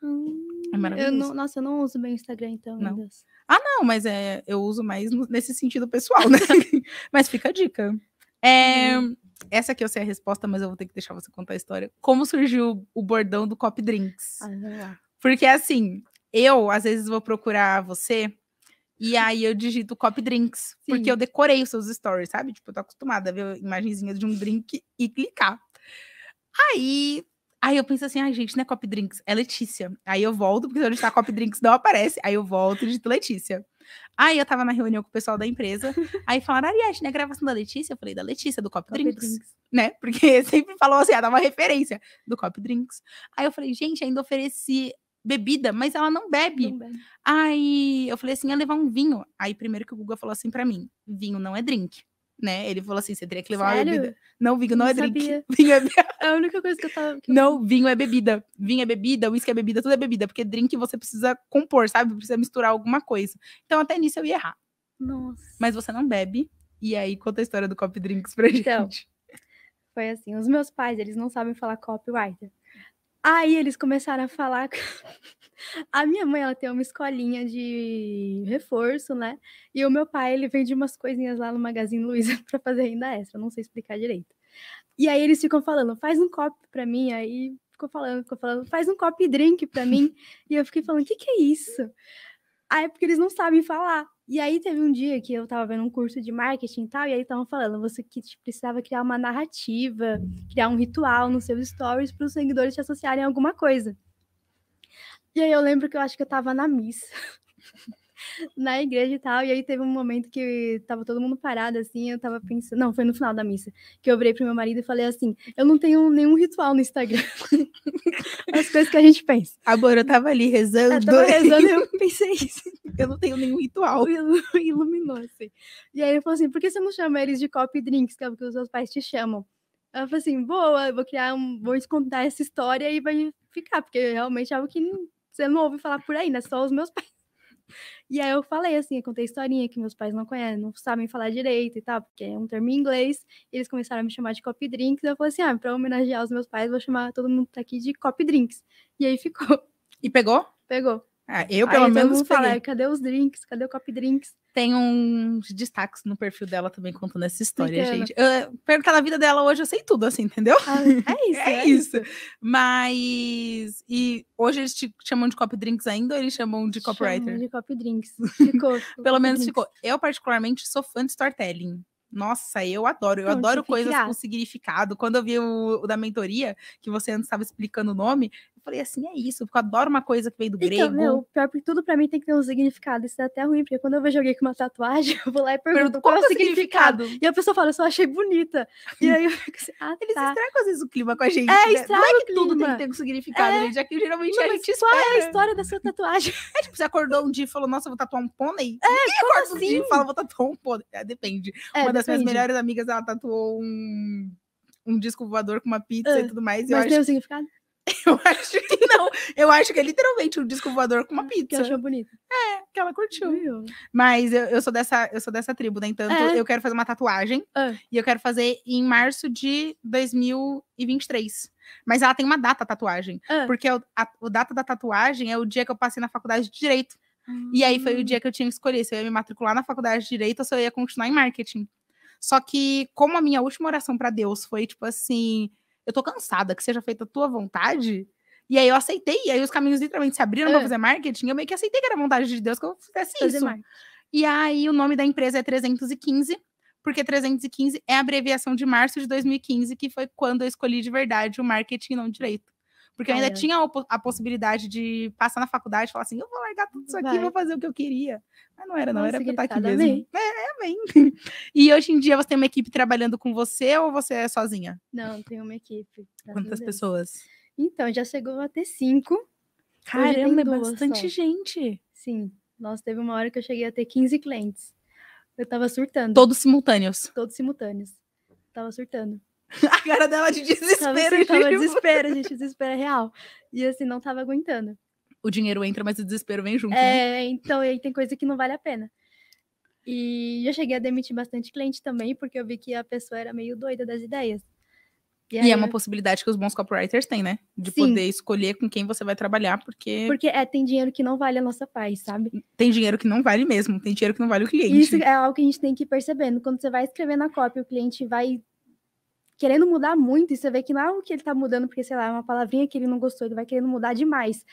É hum, é maravilhoso. Eu não, nossa, eu não uso meu Instagram, então. Não. Ah, não, mas é, eu uso mais nesse sentido pessoal, né? *laughs* mas fica a dica. É, hum. Essa aqui eu sei a resposta, mas eu vou ter que deixar você contar a história. Como surgiu o bordão do Cop Drinks? Ah, é Porque assim, eu às vezes vou procurar você e aí eu digito cop drinks, Sim. porque eu decorei os seus stories, sabe? Tipo, eu tô acostumada a ver imagenzinha de um drink e clicar. Aí, aí eu penso assim, ai ah, gente, não é cop drinks, é Letícia. Aí eu volto, porque se eu digitar cop drinks não aparece, aí eu volto e digito Letícia. Aí eu tava na reunião com o pessoal da empresa, *laughs* aí falaram, Ariadne, né, gravação da Letícia? Eu falei, da Letícia, do Cop Drinks, Drinks, né? Porque *laughs* sempre falou assim, ela ah, dá uma referência do Cop Drinks. Aí eu falei, gente, ainda ofereci bebida, mas ela não bebe. não bebe. Aí eu falei assim, ia ah, levar um vinho. Aí primeiro que o Google falou assim para mim, vinho não é drink né? Ele falou assim: você teria que levar Sério? uma bebida. Não, vinho não, não é sabia. drink. *laughs* Vinho é bebida. É a única coisa que eu tava. Que eu... Não, vinho é bebida. Vinho é bebida, uísque é bebida, tudo é bebida. Porque drink você precisa compor, sabe? Precisa misturar alguma coisa. Então até nisso eu ia errar. Nossa. Mas você não bebe. E aí, conta a história do Cop Drinks pra então, Foi assim: os meus pais, eles não sabem falar copywriter. Aí eles começaram a falar. *laughs* A minha mãe, ela tem uma escolinha de reforço, né? E o meu pai, ele vende umas coisinhas lá no Magazine Luiza *laughs* para fazer renda extra, não sei explicar direito. E aí eles ficam falando, faz um copo para mim, aí ficou falando, ficou falando, faz um copo e drink para mim. E eu fiquei falando, o que que é isso? Aí, ah, é porque eles não sabem falar. E aí teve um dia que eu tava vendo um curso de marketing e tal, e aí estavam falando você que tipo, precisava criar uma narrativa, criar um ritual nos seus stories para os seguidores te associarem a alguma coisa. E aí eu lembro que eu acho que eu tava na missa. *laughs* *laughs* na igreja e tal. E aí teve um momento que tava todo mundo parado, assim, eu tava pensando. Não, foi no final da missa, que eu virei pro meu marido e falei assim: eu não tenho nenhum ritual no Instagram. *laughs* As coisas que a gente pensa. agora eu tava ali rezando. Eu tava *laughs* rezando e eu pensei isso. Eu não tenho nenhum ritual. Iluminou, assim. E aí ele falou assim: por que você não chama eles de copy drinks, que é o que os seus pais te chamam? Ela falou assim, boa, vou criar um, vou contar essa história e vai ficar, porque realmente é algo que você não ouve falar por aí, né? Só os meus pais. E aí eu falei assim, eu contei historinha que meus pais não conhecem, não sabem falar direito e tal, porque é um termo em inglês. eles começaram a me chamar de copy drinks. Eu falei assim, ah, para homenagear os meus pais, vou chamar todo mundo que tá aqui de copy drinks. E aí ficou. E pegou? Pegou. Ah, eu pelo aí, menos falei, cadê os drinks? Cadê o copy drinks? Tem uns destaques no perfil dela também contando essa história, Entendo. gente. Eu, perguntar na é vida dela hoje, eu sei tudo, assim, entendeu? Ah, é, *laughs* é isso. é, é isso. isso. Mas. E hoje eles te chamam de copy drinks ainda ou eles chamam de copywriter? Chamam de copy drinks. *laughs* Ficou. ficou Pelo menos ficou. Eu, particularmente, sou fã de storytelling. Nossa, eu adoro. Eu Não, adoro coisas com significado. Quando eu vi o, o, da mentoria, que você antes estava explicando o nome, falei assim, é isso, porque eu adoro uma coisa que veio do então, grego. Meu, pior que tudo pra mim tem que ter um significado. Isso é até ruim, porque quando eu vejo alguém com uma tatuagem, *laughs* eu vou lá e pergunto qual, qual é o significado? significado. E a pessoa fala, eu só achei bonita. E aí eu *laughs* fico assim, ah, tá. Eles estragam às vezes o clima com a é, gente. É, né? estraga. Não é que tudo tem que ter um significado, é. gente. É que geralmente não, a gente espera. Qual é a história da sua tatuagem? *laughs* É tipo, você acordou um dia e falou, nossa, vou tatuar um pônei. É, e acorda assim? um dia e assim? fala, vou tatuar um pônei. É, depende. É, uma depende. das minhas melhores amigas, ela tatuou um um disco voador com uma pizza e ah, tudo mais. Mas tem acho... um significado? *laughs* Eu acho que não. Eu acho que é literalmente um disco voador com uma ah, pizza. Que achou bonito. É, que ela curtiu. Mas eu, eu, sou dessa, eu sou dessa tribo, né? Então é. eu quero fazer uma tatuagem. Ah. E eu quero fazer em março de 2023. Mas ela tem uma data tatuagem. Ah. Porque o, a, o data da tatuagem é o dia que eu passei na faculdade de Direito. E aí foi o dia que eu tinha que escolher se eu ia me matricular na faculdade de Direito ou se eu ia continuar em marketing. Só que, como a minha última oração para Deus foi tipo assim eu tô cansada, que seja feita a tua vontade. E aí eu aceitei, e aí os caminhos literalmente se abriram é. pra fazer marketing, eu meio que aceitei que era vontade de Deus que eu fizesse fazer isso. E aí o nome da empresa é 315, porque 315 é a abreviação de março de 2015, que foi quando eu escolhi de verdade o marketing não direito. Porque eu ainda é. tinha a possibilidade de passar na faculdade e falar assim: eu vou largar tudo isso aqui, Vai. vou fazer o que eu queria. Mas não era, não, Nossa, era pra estar tá aqui mesmo. Amei. É, é amém. *laughs* E hoje em dia você tem uma equipe trabalhando com você ou você é sozinha? Não, tenho uma equipe. Quantas pessoas? Então, já chegou a ter cinco. Caramba, é bastante só. gente. Sim. Nossa, teve uma hora que eu cheguei a ter 15 clientes. Eu tava surtando. Todos simultâneos? Todos simultâneos. Tava surtando. *laughs* A cara dela de desespero. Tava, tava desespero, gente. Desespero é real. E assim, não tava aguentando. O dinheiro entra, mas o desespero vem junto. É, né? então aí tem coisa que não vale a pena. E eu cheguei a demitir bastante cliente também, porque eu vi que a pessoa era meio doida das ideias. E, aí, e é uma possibilidade que os bons copywriters têm, né? De sim. poder escolher com quem você vai trabalhar, porque. Porque é, tem dinheiro que não vale a nossa paz, sabe? Tem dinheiro que não vale mesmo, tem dinheiro que não vale o cliente. Isso é algo que a gente tem que ir percebendo. Quando você vai escrever na cópia, o cliente vai querendo mudar muito, e você vê que não é o que ele tá mudando, porque, sei lá, é uma palavrinha que ele não gostou, ele vai querendo mudar demais.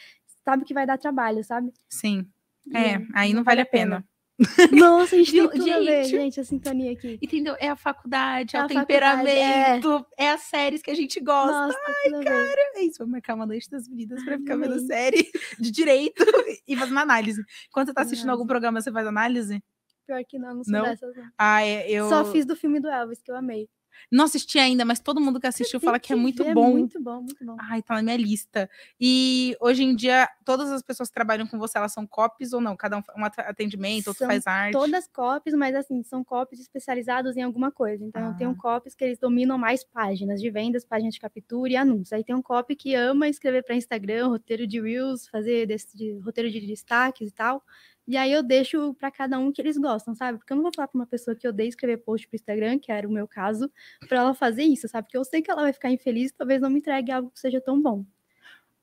Sabe que vai dar trabalho, sabe? Sim. E é, aí não, vale a pena. pena. Nossa, a gente *laughs* tem tudo gente, a ver, gente, a sintonia aqui. Entendeu? É a faculdade, é, é o temperamento, é. é. as séries que a gente gosta. Nossa, tá Ai, cara, é isso. Vou marcar uma noite das meninas pra ficar vendo série de direito *laughs* e fazer uma análise. Quando você tá assistindo Nossa. algum programa, você faz análise? Pior que não, não sou não? dessas. Não. Ah, é, eu... Só fiz do filme do Elvis, que eu amei. Não assisti ainda, mas todo mundo que assistiu fala que é muito é bom. Muito bom, muito bom. Ai, tá na minha lista. E hoje em dia, todas as pessoas que trabalham com você, elas são copies ou não? Cada um um atendimento, outro são faz arte. Todas copies, mas assim, são copies especializados em alguma coisa. Então, ah. eu tenho ah. copies que eles dominam mais páginas de vendas, páginas de captura e anúncios. Aí tem um copy que ama escrever para Instagram, roteiro de Reels, fazer desse, de, roteiro de destaques e tal. E aí eu deixo para cada um que eles gostam, sabe? Porque eu não vou falar para uma pessoa que odeia escrever post pro Instagram, que era o meu caso, para ela fazer isso, sabe? Porque eu sei que ela vai ficar infeliz, talvez não me entregue algo que seja tão bom.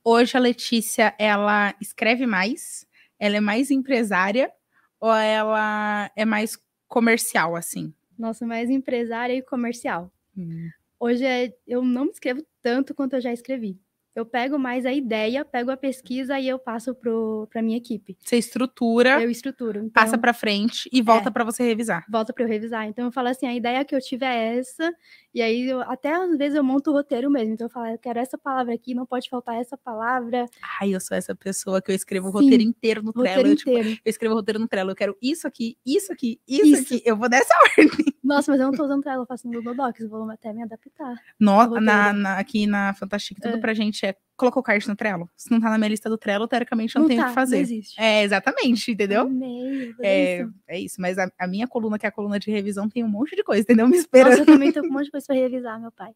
Hoje a Letícia, ela escreve mais, ela é mais empresária ou ela é mais comercial assim? Nossa, mais empresária e comercial. Hum. Hoje é, eu não me escrevo tanto quanto eu já escrevi. Eu pego mais a ideia, pego a pesquisa e eu passo para a minha equipe. Você estrutura. Eu estruturo. Então, passa para frente e volta é, para você revisar. Volta para eu revisar. Então eu falo assim, a ideia que eu tive é essa. E aí eu, até às vezes eu monto o roteiro mesmo. Então eu falo, ah, eu quero essa palavra aqui, não pode faltar essa palavra. Ai, eu sou essa pessoa que eu escrevo o roteiro inteiro no roteiro Trello. Inteiro. Eu, tipo, eu escrevo o roteiro no Trello. Eu quero isso aqui, isso aqui, isso, isso. aqui. Eu vou nessa *laughs* ordem. Nossa, mas eu não estou usando Trello, eu faço no Google Docs, vou até me adaptar. na, na, aqui na Fantastic, tudo é. pra gente é é colocou card no Trello. Se não tá na minha lista do Trello, teoricamente eu não, não tenho o tá, que fazer. Não existe. É, exatamente, entendeu? Amei, é, isso. é isso, mas a, a, minha coluna, que é a coluna de revisão, tem um monte de coisa, entendeu? Me espera eu também tô com um monte de coisa pra revisar, meu pai.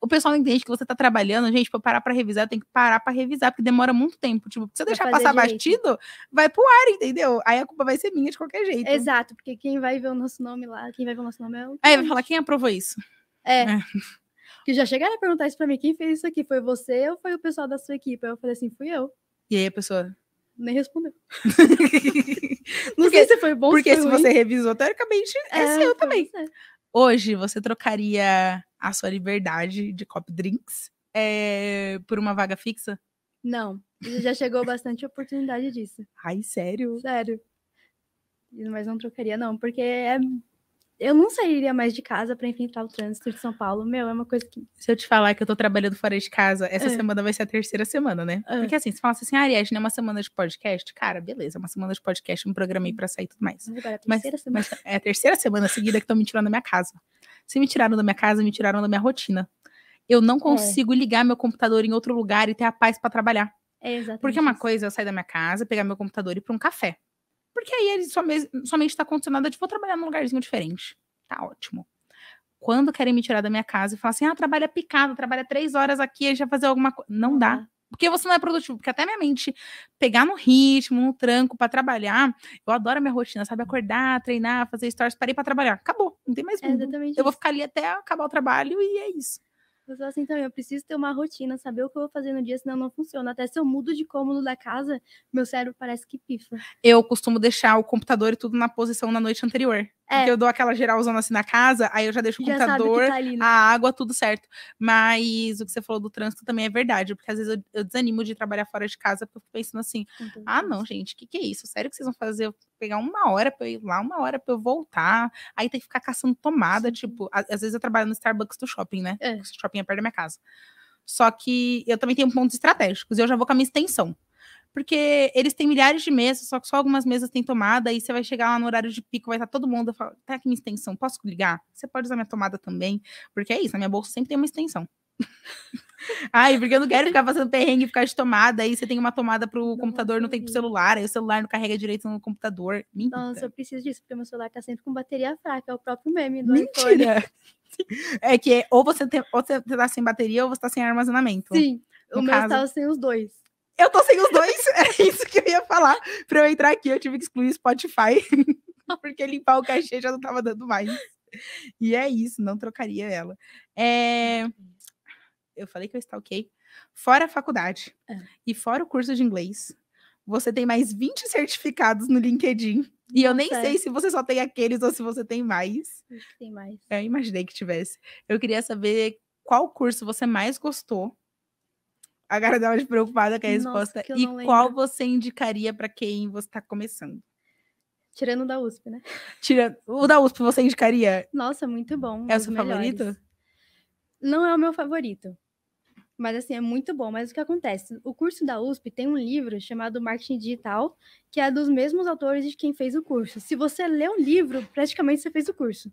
O pessoal entende que você tá trabalhando, gente, pra parar pra revisar, tem que parar pra revisar, porque demora muito tempo. Tipo, se eu deixar passar direito. batido, vai pro ar, entendeu? Aí a culpa vai ser minha de qualquer jeito. Exato, porque quem vai ver o nosso nome lá, quem vai ver o nosso nome é o. Aí vai falar, quem aprovou isso? é. é. Que já chegaram a perguntar isso pra mim: quem fez isso aqui? Foi você ou foi o pessoal da sua equipe? Eu falei assim: fui eu. E aí a pessoa? Nem respondeu. *laughs* não porque, sei se foi bom Porque se, se você revisou, teoricamente, é, é seu também. Hoje, você trocaria a sua liberdade de cop drinks é, por uma vaga fixa? Não. Já chegou bastante oportunidade disso. Ai, sério? Sério. Mas não trocaria, não, porque é eu não sairia mais de casa para enfrentar o trânsito de São Paulo. Meu, é uma coisa que. Se eu te falar que eu tô trabalhando fora de casa, essa é. semana vai ser a terceira semana, né? É. Porque assim, se falasse assim, ah, Ariadne, é uma semana de podcast, cara, beleza, é uma semana de podcast, me programei para sair e tudo mais. Agora, é a terceira mas, semana. Mas é a terceira semana seguida que estão me tirando da minha casa. Se me tiraram da minha casa, me tiraram da minha rotina. Eu não é. consigo é. ligar meu computador em outro lugar e ter a paz para trabalhar. É exatamente. Porque é uma coisa é eu sair da minha casa, pegar meu computador e ir para um café. Porque aí ele somente está condicionado tipo, de vou trabalhar num lugarzinho diferente. Tá ótimo. Quando querem me tirar da minha casa e falam assim, ah, trabalha picado, trabalha três horas aqui, e já fazer alguma coisa. Não dá. Porque você não é produtivo. Porque até minha mente pegar no ritmo, no tranco para trabalhar, eu adoro a minha rotina, sabe? Acordar, treinar, fazer stories, parei para trabalhar. Acabou, não tem mais é Eu isso. vou ficar ali até acabar o trabalho e é isso. Eu falo assim também, então, eu preciso ter uma rotina, saber o que eu vou fazer no dia, senão não funciona. Até se eu mudo de cômodo da casa, meu cérebro parece que pifa. Eu costumo deixar o computador e tudo na posição na noite anterior. É. Porque eu dou aquela geralzona assim na casa, aí eu já deixo o já computador, tá ali, né? a água, tudo certo. Mas o que você falou do trânsito também é verdade, porque às vezes eu, eu desanimo de trabalhar fora de casa, porque eu fico pensando assim: Entendi. ah, tá. não, gente, o que, que é isso? Sério que vocês vão fazer pegar uma hora para eu ir lá, uma hora para eu voltar. Aí tem que ficar caçando tomada. Tipo, às vezes eu trabalho no Starbucks do shopping, né? É. O shopping é perto da minha casa. Só que eu também tenho pontos estratégicos. Eu já vou com a minha extensão. Porque eles têm milhares de mesas, só que só algumas mesas têm tomada. E você vai chegar lá no horário de pico, vai estar todo mundo. Eu falo, tá aqui minha extensão, posso ligar? Você pode usar minha tomada também. Porque é isso, na minha bolsa sempre tem uma extensão. *laughs* Ai, porque eu não quero ficar passando perrengue e ficar de tomada. Aí você tem uma tomada pro não, computador, não tem pro celular. Aí o celular não carrega direito no computador. Mentira. Nossa, eu preciso disso, porque meu celular tá sempre com bateria fraca. É o próprio meme do Mentira. iPhone. *laughs* É que é, ou, você tem, ou você tá sem bateria ou você tá sem armazenamento. Sim, no o meu caso... tava sem os dois. Eu tô sem os dois, *laughs* é isso que eu ia falar. Pra eu entrar aqui, eu tive que excluir o Spotify, *laughs* porque limpar o cachê já não tava dando mais. E é isso, não trocaria ela. É eu falei que eu stalkei, fora a faculdade é. e fora o curso de inglês, você tem mais 20 certificados no LinkedIn. E eu nem é. sei se você só tem aqueles ou se você tem mais. Tem mais. Eu imaginei que tivesse. Eu queria saber qual curso você mais gostou. A cara dela de preocupada com a Nossa, resposta. E qual lembro. você indicaria para quem você está começando? Tirando o da USP, né? Tirando... O da USP você indicaria? Nossa, muito bom. É o seu melhores. favorito? Não é o meu favorito. Mas assim, é muito bom. Mas o que acontece? O curso da USP tem um livro chamado Marketing Digital, que é dos mesmos autores de quem fez o curso. Se você lê o um livro, praticamente você fez o curso.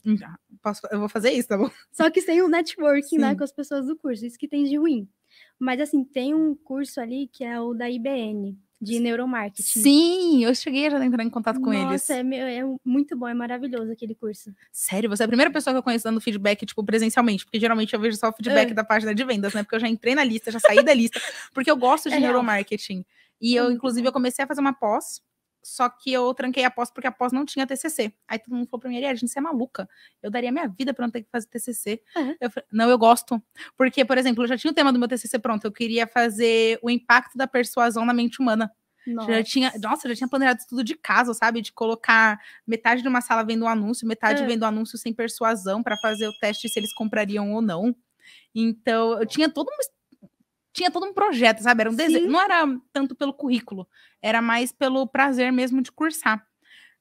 Posso, eu vou fazer isso, tá bom? Só que sem o um networking, né, com as pessoas do curso. Isso que tem de ruim. Mas assim, tem um curso ali que é o da IBN, de neuromarketing. Sim, eu cheguei a entrar em contato com Nossa, eles. Nossa, é, é, muito bom, é maravilhoso aquele curso. Sério, você é a primeira pessoa que eu conheço dando feedback, tipo, presencialmente, porque geralmente eu vejo só o feedback é. da página de vendas, né? Porque eu já entrei na lista, já saí da lista, porque eu gosto de é neuromarketing. Real. E eu, é inclusive, eu comecei a fazer uma pós só que eu tranquei a pós porque a pós não tinha TCC. Aí todo mundo falou pra mim, Ariadne, você é maluca. Eu daria minha vida pra não ter que fazer TCC. Uhum. É. Eu falei, não, eu gosto. Porque, por exemplo, eu já tinha o tema do meu TCC pronto. Eu queria fazer o impacto da persuasão na mente humana. Nossa. Já tinha, nossa, já tinha planejado tudo de casa, sabe? De colocar metade de uma sala vendo um anúncio, metade é. vendo um anúncio sem persuasão para fazer o teste se eles comprariam ou não. Então, eu tinha todo um tinha todo um projeto, sabe? Era um desejo. Não era tanto pelo currículo, era mais pelo prazer mesmo de cursar.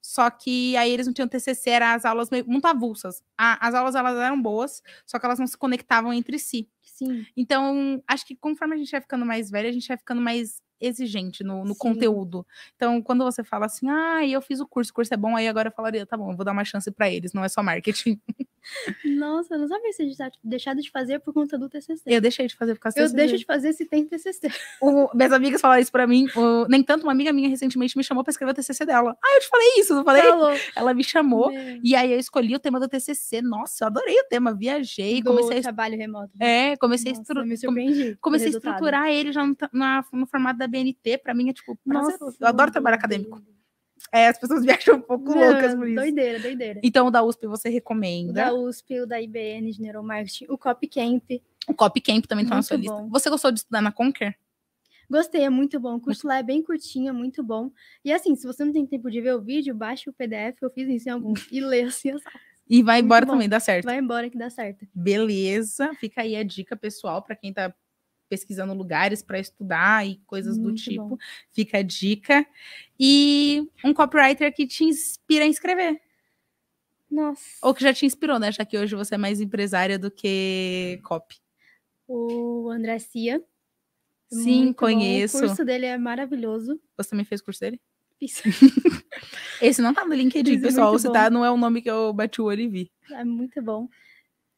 Só que aí eles não tinham TCC, eram as aulas meio, muito avulsas. A, as aulas elas eram boas, só que elas não se conectavam entre si. Sim. Então, acho que conforme a gente vai ficando mais velha, a gente vai ficando mais exigente no, no conteúdo. Então, quando você fala assim, ah, eu fiz o curso, o curso é bom, aí agora eu falaria, tá bom, eu vou dar uma chance para eles, não é só marketing. *laughs* Nossa, eu não sabia se você tá deixado de fazer por conta do TCC. Eu deixei de fazer por causa do TCC. Eu deixo de fazer se tem TCC. O, minhas amigas falaram isso pra mim. O, nem tanto, uma amiga minha recentemente me chamou pra escrever o TCC dela. Ah, eu te falei isso, não falei? Falou. Tá Ela me chamou. E aí eu escolhi o tema do TCC. Nossa, eu adorei o tema. Viajei. Do comecei trabalho a... remoto. Né? É, comecei Nossa, a Comecei a estruturar ele já no, na, no formato da BNT. Pra mim é tipo, Nossa, eu adoro trabalho acadêmico. É, as pessoas *laughs* me acham um pouco Não, loucas por isso. Doideira, doideira. Então, o da USP você recomenda? O da USP, o da IBN de Neuromarketing, o Cop Camp. O Cop Camp também está na sua lista. Você gostou de estudar na Conquer? Gostei, é muito bom. O curso lá é bem curtinho, é muito bom. E assim, se você não tem tempo de ver o vídeo, baixa o PDF, eu fiz isso em alguns, e lê assim as E vai muito embora bom. também, dá certo. Vai embora que dá certo. Beleza, fica aí a dica pessoal para quem está pesquisando lugares para estudar e coisas Muito do tipo. Bom. Fica a dica. E um copywriter que te inspira a escrever. Nossa. Ou que já te inspirou, né? Já que hoje você é mais empresária do que copy. O André Cia. Sim, Muito conheço. Bom. O curso dele é maravilhoso. Você também fez o curso dele? Isso. *laughs* Esse não tá no LinkedIn, Isso é pessoal. É se tá, não é o nome que eu bati o olho e vi. É muito bom.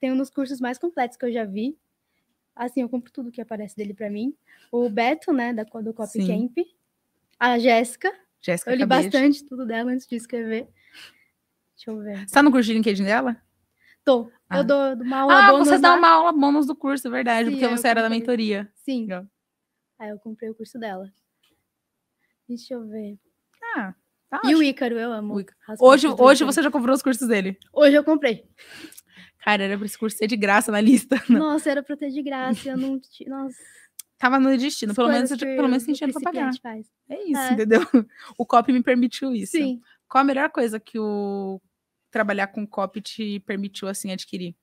Tem um dos cursos mais completos que eu já vi. Assim, eu compro tudo que aparece dele para mim. O Beto, né, da, do Cop Camp. A Jéssica. Jéssica Eu li bastante tudo dela antes de escrever. Deixa eu ver. Você tá no curso de LinkedIn dela? Tô. Ah. Eu dou, dou, uma aula ah, bônus. Ah, você dá uma aula bônus do curso, é verdade, Sim, porque você comprei... era da mentoria. Sim. Legal. Aí eu comprei o curso dela. Deixa eu ver. Ah, tá E o Ícaro, eu amo. Hoje, hoje você já comprou os cursos dele? Hoje eu comprei. Cara, era pra esse curso ser de graça na lista. *laughs* Não. Nossa, era pra ter de graça, eu não. Nossa. Tava no destino, pelo menos, pelo menos tinha pra pagar. Faz. É isso, é. entendeu? *laughs* O COP me permitiu isso. Sim. Qual a melhor coisa que o trabalhar com COP te permitiu, assim, adquirir?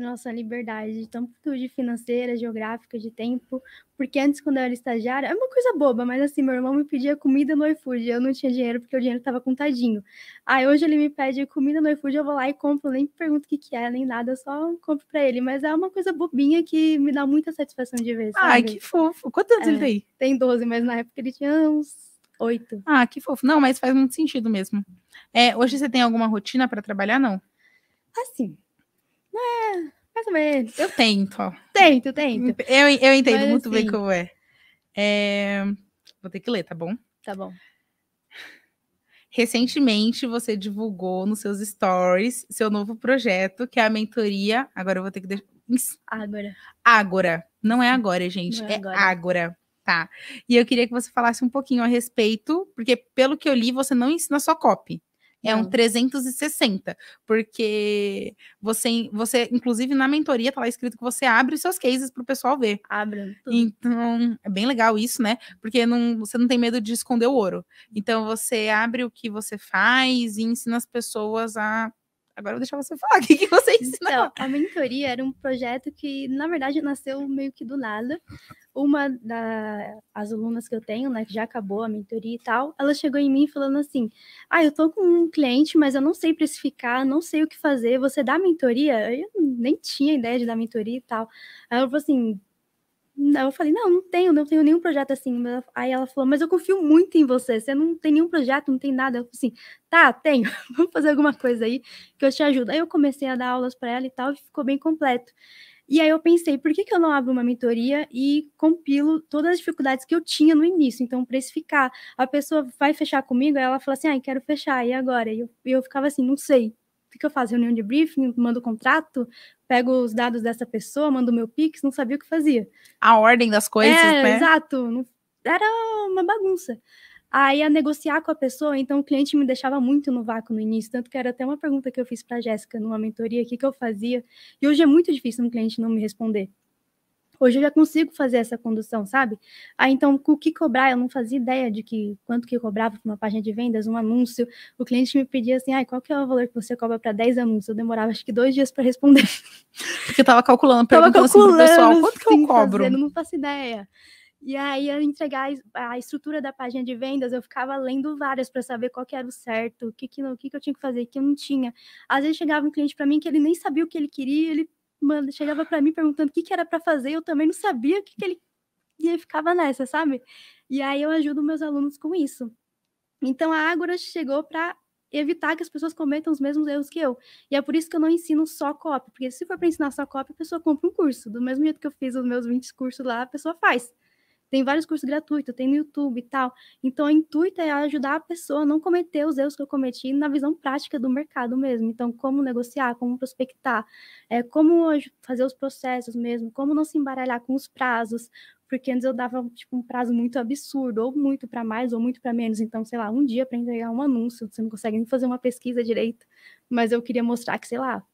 nossa liberdade, de amplitude financeira, geográfica, de tempo. Porque antes, quando eu era estagiária, é uma coisa boba, mas assim, meu irmão me pedia comida no iFood, eu não tinha dinheiro porque o dinheiro estava contadinho. Aí hoje ele me pede comida no iFood, eu vou lá e compro, nem pergunto o que, que é, nem nada, só compro para ele. Mas é uma coisa bobinha que me dá muita satisfação de ver. Sabe? Ai, que fofo. Quantos anos é, ele tem? Tem 12, mas na época ele tinha uns oito. Ah, que fofo. Não, mas faz muito sentido mesmo. É, hoje você tem alguma rotina para trabalhar, não? Assim, é, mais ou menos. Eu tento. Tento, tento. Eu, eu entendo Mas, muito assim... bem como é. é. Vou ter que ler, tá bom? Tá bom. Recentemente você divulgou nos seus stories seu novo projeto, que é a mentoria. Agora eu vou ter que deixar. Agora. Agora. Não é agora, é gente. Não é, é agora. Tá. E eu queria que você falasse um pouquinho a respeito, porque pelo que eu li, você não ensina só copy é um 360, hum. porque você, você, inclusive na mentoria, tá lá escrito que você abre os seus cases pro pessoal ver. Abre. Tudo. Então, é bem legal isso, né? Porque não, você não tem medo de esconder o ouro. Então, você abre o que você faz e ensina as pessoas a Agora eu vou deixar você falar. *laughs* O que, que você ensinou? Então, a mentoria era um projeto que, na verdade, nasceu meio que do nada. Uma das da, alunas que eu tenho, né, que já acabou a mentoria e tal, ela chegou em mim falando assim: Ah, eu tô com um cliente, mas eu não sei precificar, não sei o que fazer. Você dá mentoria? Eu nem tinha ideia de dar mentoria e tal. Aí ela falou assim: eu falei, não, não tenho, não tenho nenhum projeto assim. Aí ela falou, mas eu confio muito em você, você não tem nenhum projeto, não tem nada. Eu falei assim, tá, tenho, *laughs* vamos fazer alguma coisa aí que eu te ajudo. Aí eu comecei a dar aulas para ela e tal, e ficou bem completo. E aí eu pensei, por que, que eu não abro uma mentoria e compilo todas as dificuldades que eu tinha no início? Então, ficar A pessoa vai fechar comigo, aí ela fala assim, ai, ah, quero fechar, e agora? E eu, eu ficava assim, não sei, o que eu faço? Reunião de briefing, mando o contrato, pego os dados dessa pessoa, mando o meu Pix, não sabia o que fazia. A ordem das coisas, é, né? Exato, era uma bagunça. Aí a negociar com a pessoa, então o cliente me deixava muito no vácuo no início, tanto que era até uma pergunta que eu fiz para a Jéssica numa mentoria, o que, que eu fazia, e hoje é muito difícil um cliente não me responder. Hoje eu já consigo fazer essa condução, sabe? Aí então, o que cobrar? Eu não fazia ideia de que quanto que eu cobrava para uma página de vendas, um anúncio. O cliente me pedia assim: ah, qual que é o valor que você cobra para 10 anúncios? Eu demorava acho que dois dias para responder. *laughs* Porque tava calculando, perguntando tava calculando, assim pro pessoal, quanto que eu cobro? Fazendo, não faço ideia. E aí, ao entregar a estrutura da página de vendas, eu ficava lendo várias para saber qual que era o certo, o que, que, que, que eu tinha que fazer, o que eu não tinha. Às vezes chegava um cliente para mim que ele nem sabia o que ele queria, ele mano, chegava para mim perguntando o que, que era para fazer, eu também não sabia o que, que ele. E ficava nessa, sabe? E aí eu ajudo meus alunos com isso. Então a Ágora chegou para evitar que as pessoas cometam os mesmos erros que eu. E é por isso que eu não ensino só copy, porque se for para ensinar só copy, a pessoa compra um curso. Do mesmo jeito que eu fiz os meus 20 cursos lá, a pessoa faz. Tem vários cursos gratuitos, tem no YouTube e tal. Então, o intuito é ajudar a pessoa a não cometer os erros que eu cometi na visão prática do mercado mesmo. Então, como negociar, como prospectar, é, como fazer os processos mesmo, como não se embaralhar com os prazos, porque antes eu dava tipo, um prazo muito absurdo, ou muito para mais, ou muito para menos. Então, sei lá, um dia para entregar um anúncio, você não consegue nem fazer uma pesquisa direito. Mas eu queria mostrar que, sei lá,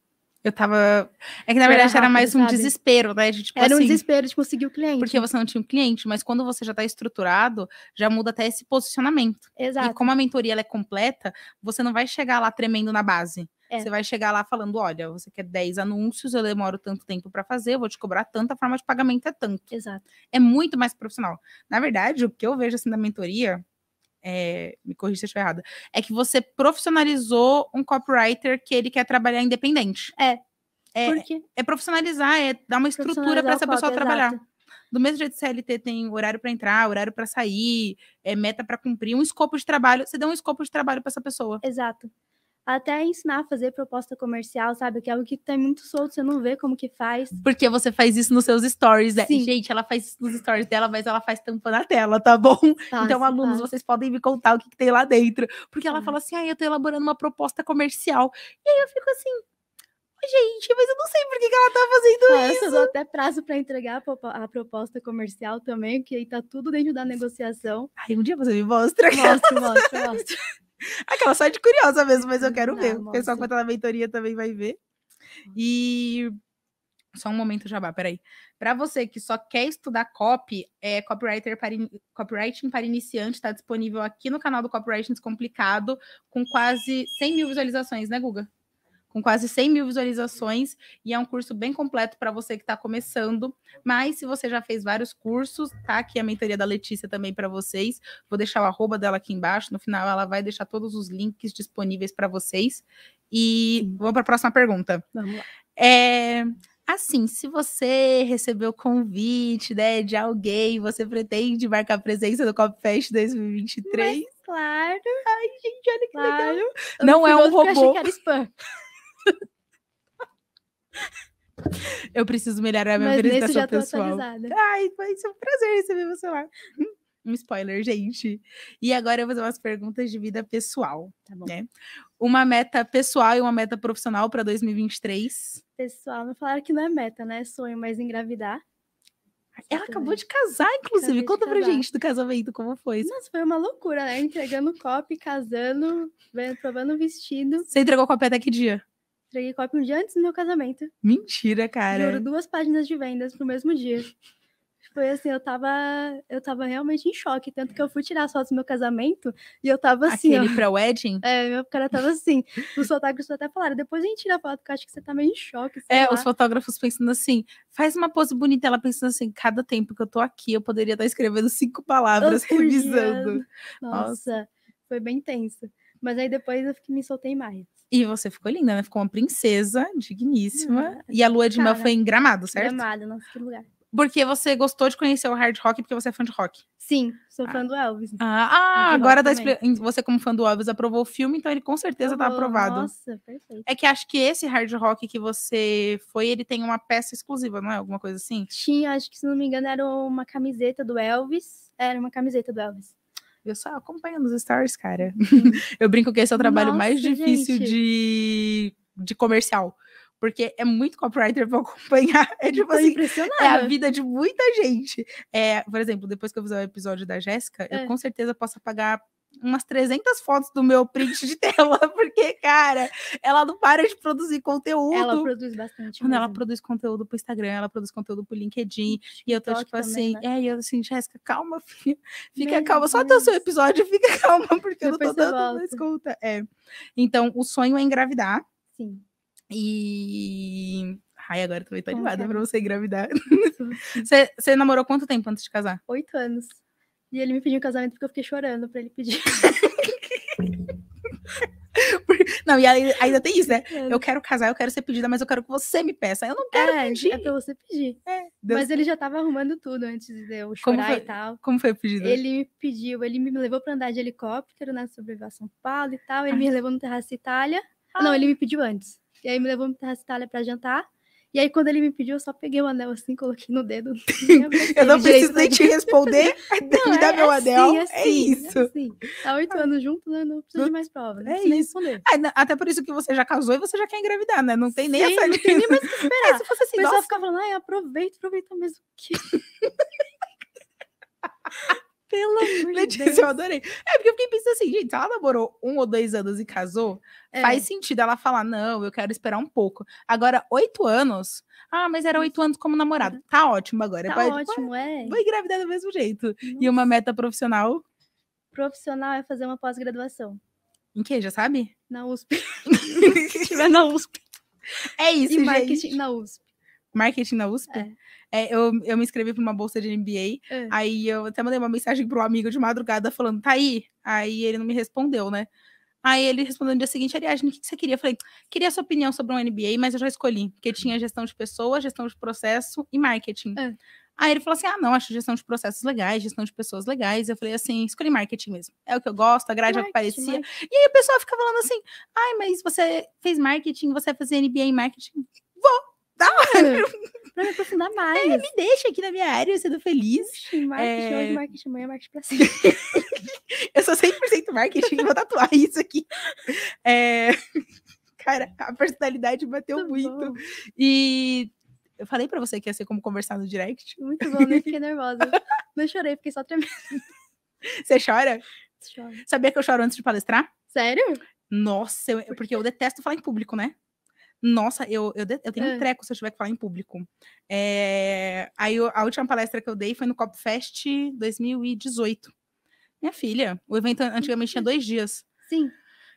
eu tava. É que na verdade era, era mais um sabe? desespero, né? Gente, tipo, era assim, um desespero de conseguir o cliente. Porque você não tinha um cliente, mas quando você já tá estruturado, já muda até esse posicionamento. Exato. E como a mentoria é completa, você não vai chegar lá tremendo na base. É. Você vai chegar lá falando: olha, você quer 10 anúncios, eu demoro tanto tempo para fazer, eu vou te cobrar tanto, a forma de pagamento é tanto. Exato. É muito mais profissional. Na verdade, o que eu vejo assim da mentoria, é, me corrija se eu estiver errada, é que você profissionalizou um copywriter que ele quer trabalhar independente. É. É, é profissionalizar, é dar uma estrutura para essa pessoa trabalhar. Exato. Do mesmo jeito que CLT tem horário para entrar, horário para sair, é meta para cumprir, um escopo de trabalho, você dá um escopo de trabalho para essa pessoa. Exato até ensinar a fazer proposta comercial, sabe? Que é algo que tá muito solto, você não vê como que faz. Porque você faz isso nos seus stories, né? Gente, ela faz isso nos stories dela, mas ela faz tampa na tela, tá bom? Faz, então, alunos, faz. vocês podem me contar o que, que tem lá dentro. Porque ela fala assim, ah, eu tô elaborando uma proposta comercial. E aí eu fico assim, gente, mas eu não sei por que, que ela tá fazendo isso. Eu até prazo para entregar a proposta comercial também, que aí tá tudo dentro da negociação. Aí um dia você me mostra. Mostra, mostra, mostra. Aquela sorte curiosa mesmo, mas eu quero Não, ver. O pessoal que tá na mentoria também vai ver. E só um momento, Jabá, peraí. Para você que só quer estudar copy, é, copywriter para in... copywriting para iniciante está disponível aqui no canal do Copywriting Descomplicado, com quase 100 mil visualizações, né, Guga? com quase 100 mil visualizações e é um curso bem completo para você que está começando. Mas se você já fez vários cursos, tá aqui a mentoria da Letícia também para vocês. Vou deixar o arroba dela aqui embaixo. No final, ela vai deixar todos os links disponíveis para vocês. E Sim. para a próxima pergunta. Vamos lá. É, assim, se você recebeu convite né, de alguém, você pretende marcar a presença do Copfest 2023? Mas, claro. Ai, gente, olha que claro. legal. Não é um robô. Eu achei que era spam. *laughs* Eu preciso melhorar minha apresentação pessoal. Ai, vai ser um prazer receber meu celular. *laughs* Um spoiler, gente. E agora eu vou fazer umas perguntas de vida pessoal, tá bom? Né? Uma meta pessoal e uma meta profissional para 2023. Pessoal, não falaram que não é meta, né? Sonho, mas engravidar. Ela acabou de casar, inclusive. Conta pra gente do casamento, como foi? Nossa, foi uma loucura, né? Entregando copo, casando, provando vestido. Você entregou o copo até que dia? Entreguei cópia um dia antes do meu casamento. Mentira, cara. Juro, duas páginas de vendas pro mesmo dia. Foi assim, eu tava, eu tava realmente em choque. Tanto que eu fui tirar as fotos do meu casamento e eu tava assim. Aquele ó, pra wedding? É, meu cara tava assim. Os fotógrafos até falaram: depois a gente tira a foto, porque eu acho que você tá meio em choque. É, lá. os fotógrafos pensando assim: faz uma pose bonita. Ela pensando assim: cada tempo que eu tô aqui, eu poderia estar tá escrevendo cinco palavras, revisando. Nossa, Nossa, foi bem tenso. Mas aí depois eu fiquei, me soltei mais. E você ficou linda, né? Ficou uma princesa digníssima. Uhum. E a lua de mel foi em Gramado, certo? Gramado, nosso que lugar. Porque você gostou de conhecer o hard rock porque você é fã de rock. Sim, sou ah. fã do Elvis. Ah, ah agora tá você como fã do Elvis aprovou o filme, então ele com certeza tá Aprovou, tá aprovado. Nossa, perfeito. É que acho que esse hard rock que você foi, ele tem uma peça exclusiva, não é? Alguma coisa assim? Tinha, acho que se não me engano era uma camiseta do Elvis. Era uma camiseta do Elvis. Eu só acompanho nos stories, cara. Uhum. *laughs* eu brinco que esse é o trabalho Nossa, mais difícil de, de comercial. Porque é muito copywriter pra *laughs* acompanhar. É tipo assim, é a vida de muita gente. É, por exemplo, depois que eu fizer o episódio da Jéssica, é. eu com certeza posso apagar umas 300 fotos do meu print de tela, *laughs* porque, cara, ela não para de produzir conteúdo. Ela produz bastante. Quando ela produz conteúdo pro Instagram, ela produz conteúdo pro LinkedIn, e eu tô tipo assim, né? é, e eu assim, Jéssica, calma, *laughs* filha, fica meu calma, Deus. só até o seu episódio, *laughs* fica calma, porque eu, eu não tô dando mais escuta. É. Então, o sonho é engravidar. Sim. E. Ai, agora também tô animada é? pra você engravidar. você namorou quanto tempo antes de casar? Oito anos. E ele me pediu casamento porque eu fiquei chorando pra ele pedir. *laughs* Não, e ainda tem isso, né? É. Eu quero casar, eu quero ser pedida, mas eu quero que você me peça. Eu não quero é, pedir. É pra você pedir. É, mas ele já tava arrumando tudo antes de eu chorar foi, e tal. Como foi o pedido? Ele me pediu, ele me levou pra andar de helicóptero, né? Sobrevoar São Paulo e tal. Ele Ai. me levou no Terraço Itália. Ai. Não, ele me pediu antes. E aí me levou no Terraço Itália pra jantar. E aí, quando ele me pediu, eu só peguei o anel assim, coloquei no dedo. *laughs* eu não preciso nem né? te responder, *laughs* não, me é, dá meu assim, é anel. É assim, é, é isso. Assim. Tá oito anos junto, né? não precisa de mais prova. Não é isso. responder. É, até por isso que você já casou e você já quer engravidar, né? Não tem Sim, nem essa. Não tem nem mais que esperar. Mas *laughs* é, se fosse assim, o pessoal ficava falando, ai, aproveita, aproveita mesmo que. Pelo *laughs* amor de Deus. eu adorei. É porque eu fiquei pensando assim, gente, se ela namorou um ou dois anos e casou, é. faz sentido ela falar, não, eu quero esperar um pouco. Agora, oito anos, ah, mas era oito anos como namorado. Uhum. Tá ótimo agora. Tá ótimo, é. Vou engravidar do mesmo jeito. Nossa. E uma meta profissional? Profissional é fazer uma pós-graduação. Em que, já sabe? Na USP. *laughs* Se tiver na USP. É isso, e gente. marketing na USP marketing na USP. É. É, eu, eu me inscrevi para uma bolsa de MBA. É. Aí eu até mandei uma mensagem pro amigo de madrugada falando, tá aí? Aí ele não me respondeu, né? Aí ele respondeu no dia seguinte, Ariadne, o que você queria? Eu falei, queria sua opinião sobre um MBA, mas eu já escolhi, porque tinha gestão de pessoas, gestão de processo e marketing. É. Aí ele falou assim: ah, não, acho gestão de processos legais, gestão de pessoas legais. Eu falei assim: escolhi marketing mesmo. É o que eu gosto, a grade é o que parecia. Marketing. E aí o pessoal fica falando assim: ai, mas você fez marketing, você vai fazer MBA em marketing? Vou. Assim, dá pra me aprofundar mais. É, me deixa aqui na minha área sendo feliz. Ixi, marketing é... hoje, marketing amanhã, marketing pra *laughs* eu sou 100% marketing, vou tatuar isso aqui. É... *laughs* Cara, a personalidade bateu tá muito. muito. E eu falei pra você que ia ser como conversar no direct. Muito bom, né? *laughs* Fiquei nervosa. Não chorei, fiquei só tremendo. Você chora? Choro. Sabia que eu choro antes de palestrar? Sério? Nossa, eu, porque eu detesto falar em público, né? Nossa, eu, eu, eu tenho é. um treco se eu tiver que falar em público. É, aí eu, a última palestra que eu dei foi no Copfest 2018. Minha filha, o evento antigamente tinha uhum. dois dias. Sim.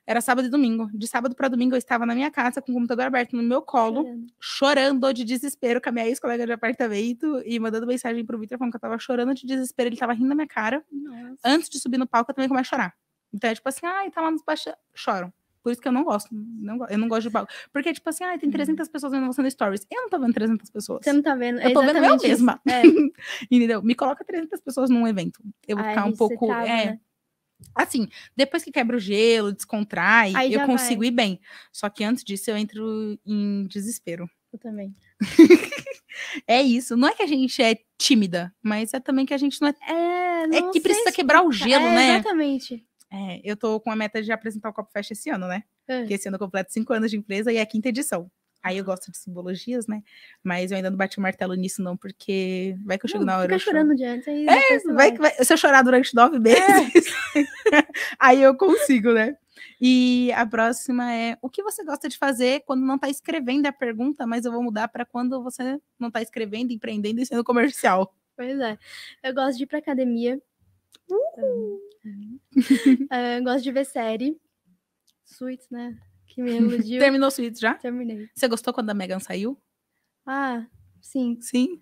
Era sábado e domingo. De sábado para domingo eu estava na minha casa com o computador aberto no meu colo, chorando, chorando de desespero com a minha ex-colega de apartamento e mandando mensagem pro Vitor falando que eu estava chorando de desespero, ele estava rindo na minha cara. Nossa. Antes de subir no palco eu também comecei a chorar. Então é tipo assim, ai, ah, tá lá nos baixos, choram. Por isso que eu não gosto. Não, eu não gosto de baú. Porque, tipo assim, ah, tem 300 hum. pessoas vendo você no Stories. Eu não tô vendo 300 pessoas. Você não tá vendo. É eu tô vendo eu mesma. É. *laughs* Entendeu? Me coloca 300 pessoas num evento. Eu vou Ai, ficar um pouco. é, né? Assim, depois que quebra o gelo, descontrai, Aí eu consigo vai. ir bem. Só que antes disso eu entro em desespero. Eu também. *laughs* é isso. Não é que a gente é tímida, mas é também que a gente não é. É, é não é que precisa explicar. quebrar o gelo, é, né? Exatamente. É, eu tô com a meta de apresentar o Copo Fest esse ano, né? É. Porque esse ano eu completo cinco anos de empresa e é a quinta edição. Aí eu gosto de simbologias, né? Mas eu ainda não bati o martelo nisso, não, porque vai que eu chego não, na hora. Fica eu chorando de antes, aí é, é vai, Vai, Se eu chorar durante nove é. meses, é. *laughs* aí eu consigo, né? E a próxima é: o que você gosta de fazer quando não está escrevendo a pergunta, mas eu vou mudar para quando você não está escrevendo, empreendendo e sendo comercial? Pois é. Eu gosto de ir para academia. Uhum uh, *laughs* gosto de ver série. Suits, né? Que me *laughs* iludiu. Terminou Suits já? Terminei. Você gostou quando a Megan saiu? Ah, sim. Sim?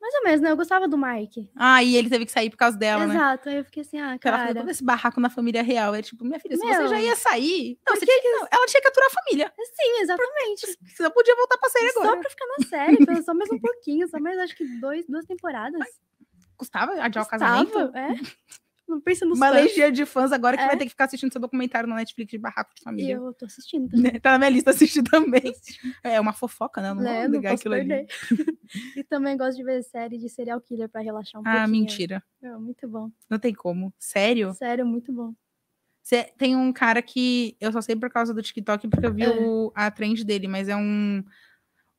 Mais ou menos, né? Eu gostava do Mike. Ah, e ele teve que sair por causa dela, Exato. né? Exato. Aí eu fiquei assim, ah, cara. Ela ficou todo esse barraco na família real. É tipo, minha filha, se Meu, você já ia sair... Não, você tinha, que... não, ela tinha que aturar a família. Sim, exatamente. Você não podia voltar pra série agora. Só pra ficar na série, só mais um *laughs* pouquinho. Só mais, acho que dois, duas temporadas. Mas, custava adiar o casamento? É pensa nos Uma fãs. legião de fãs agora que é? vai ter que ficar assistindo seu documentário na Netflix de barraco de família. Eu tô assistindo né, também. Tá na minha lista assistir também. É, é uma fofoca, né? não é, vou ligar aquilo perder. ali. *laughs* e também gosto de ver série de serial killer pra relaxar um ah, pouquinho. Ah, mentira. É, muito bom. Não tem como. Sério? Sério, muito bom. Cê, tem um cara que eu só sei por causa do TikTok, porque eu vi é. o, a trend dele, mas é um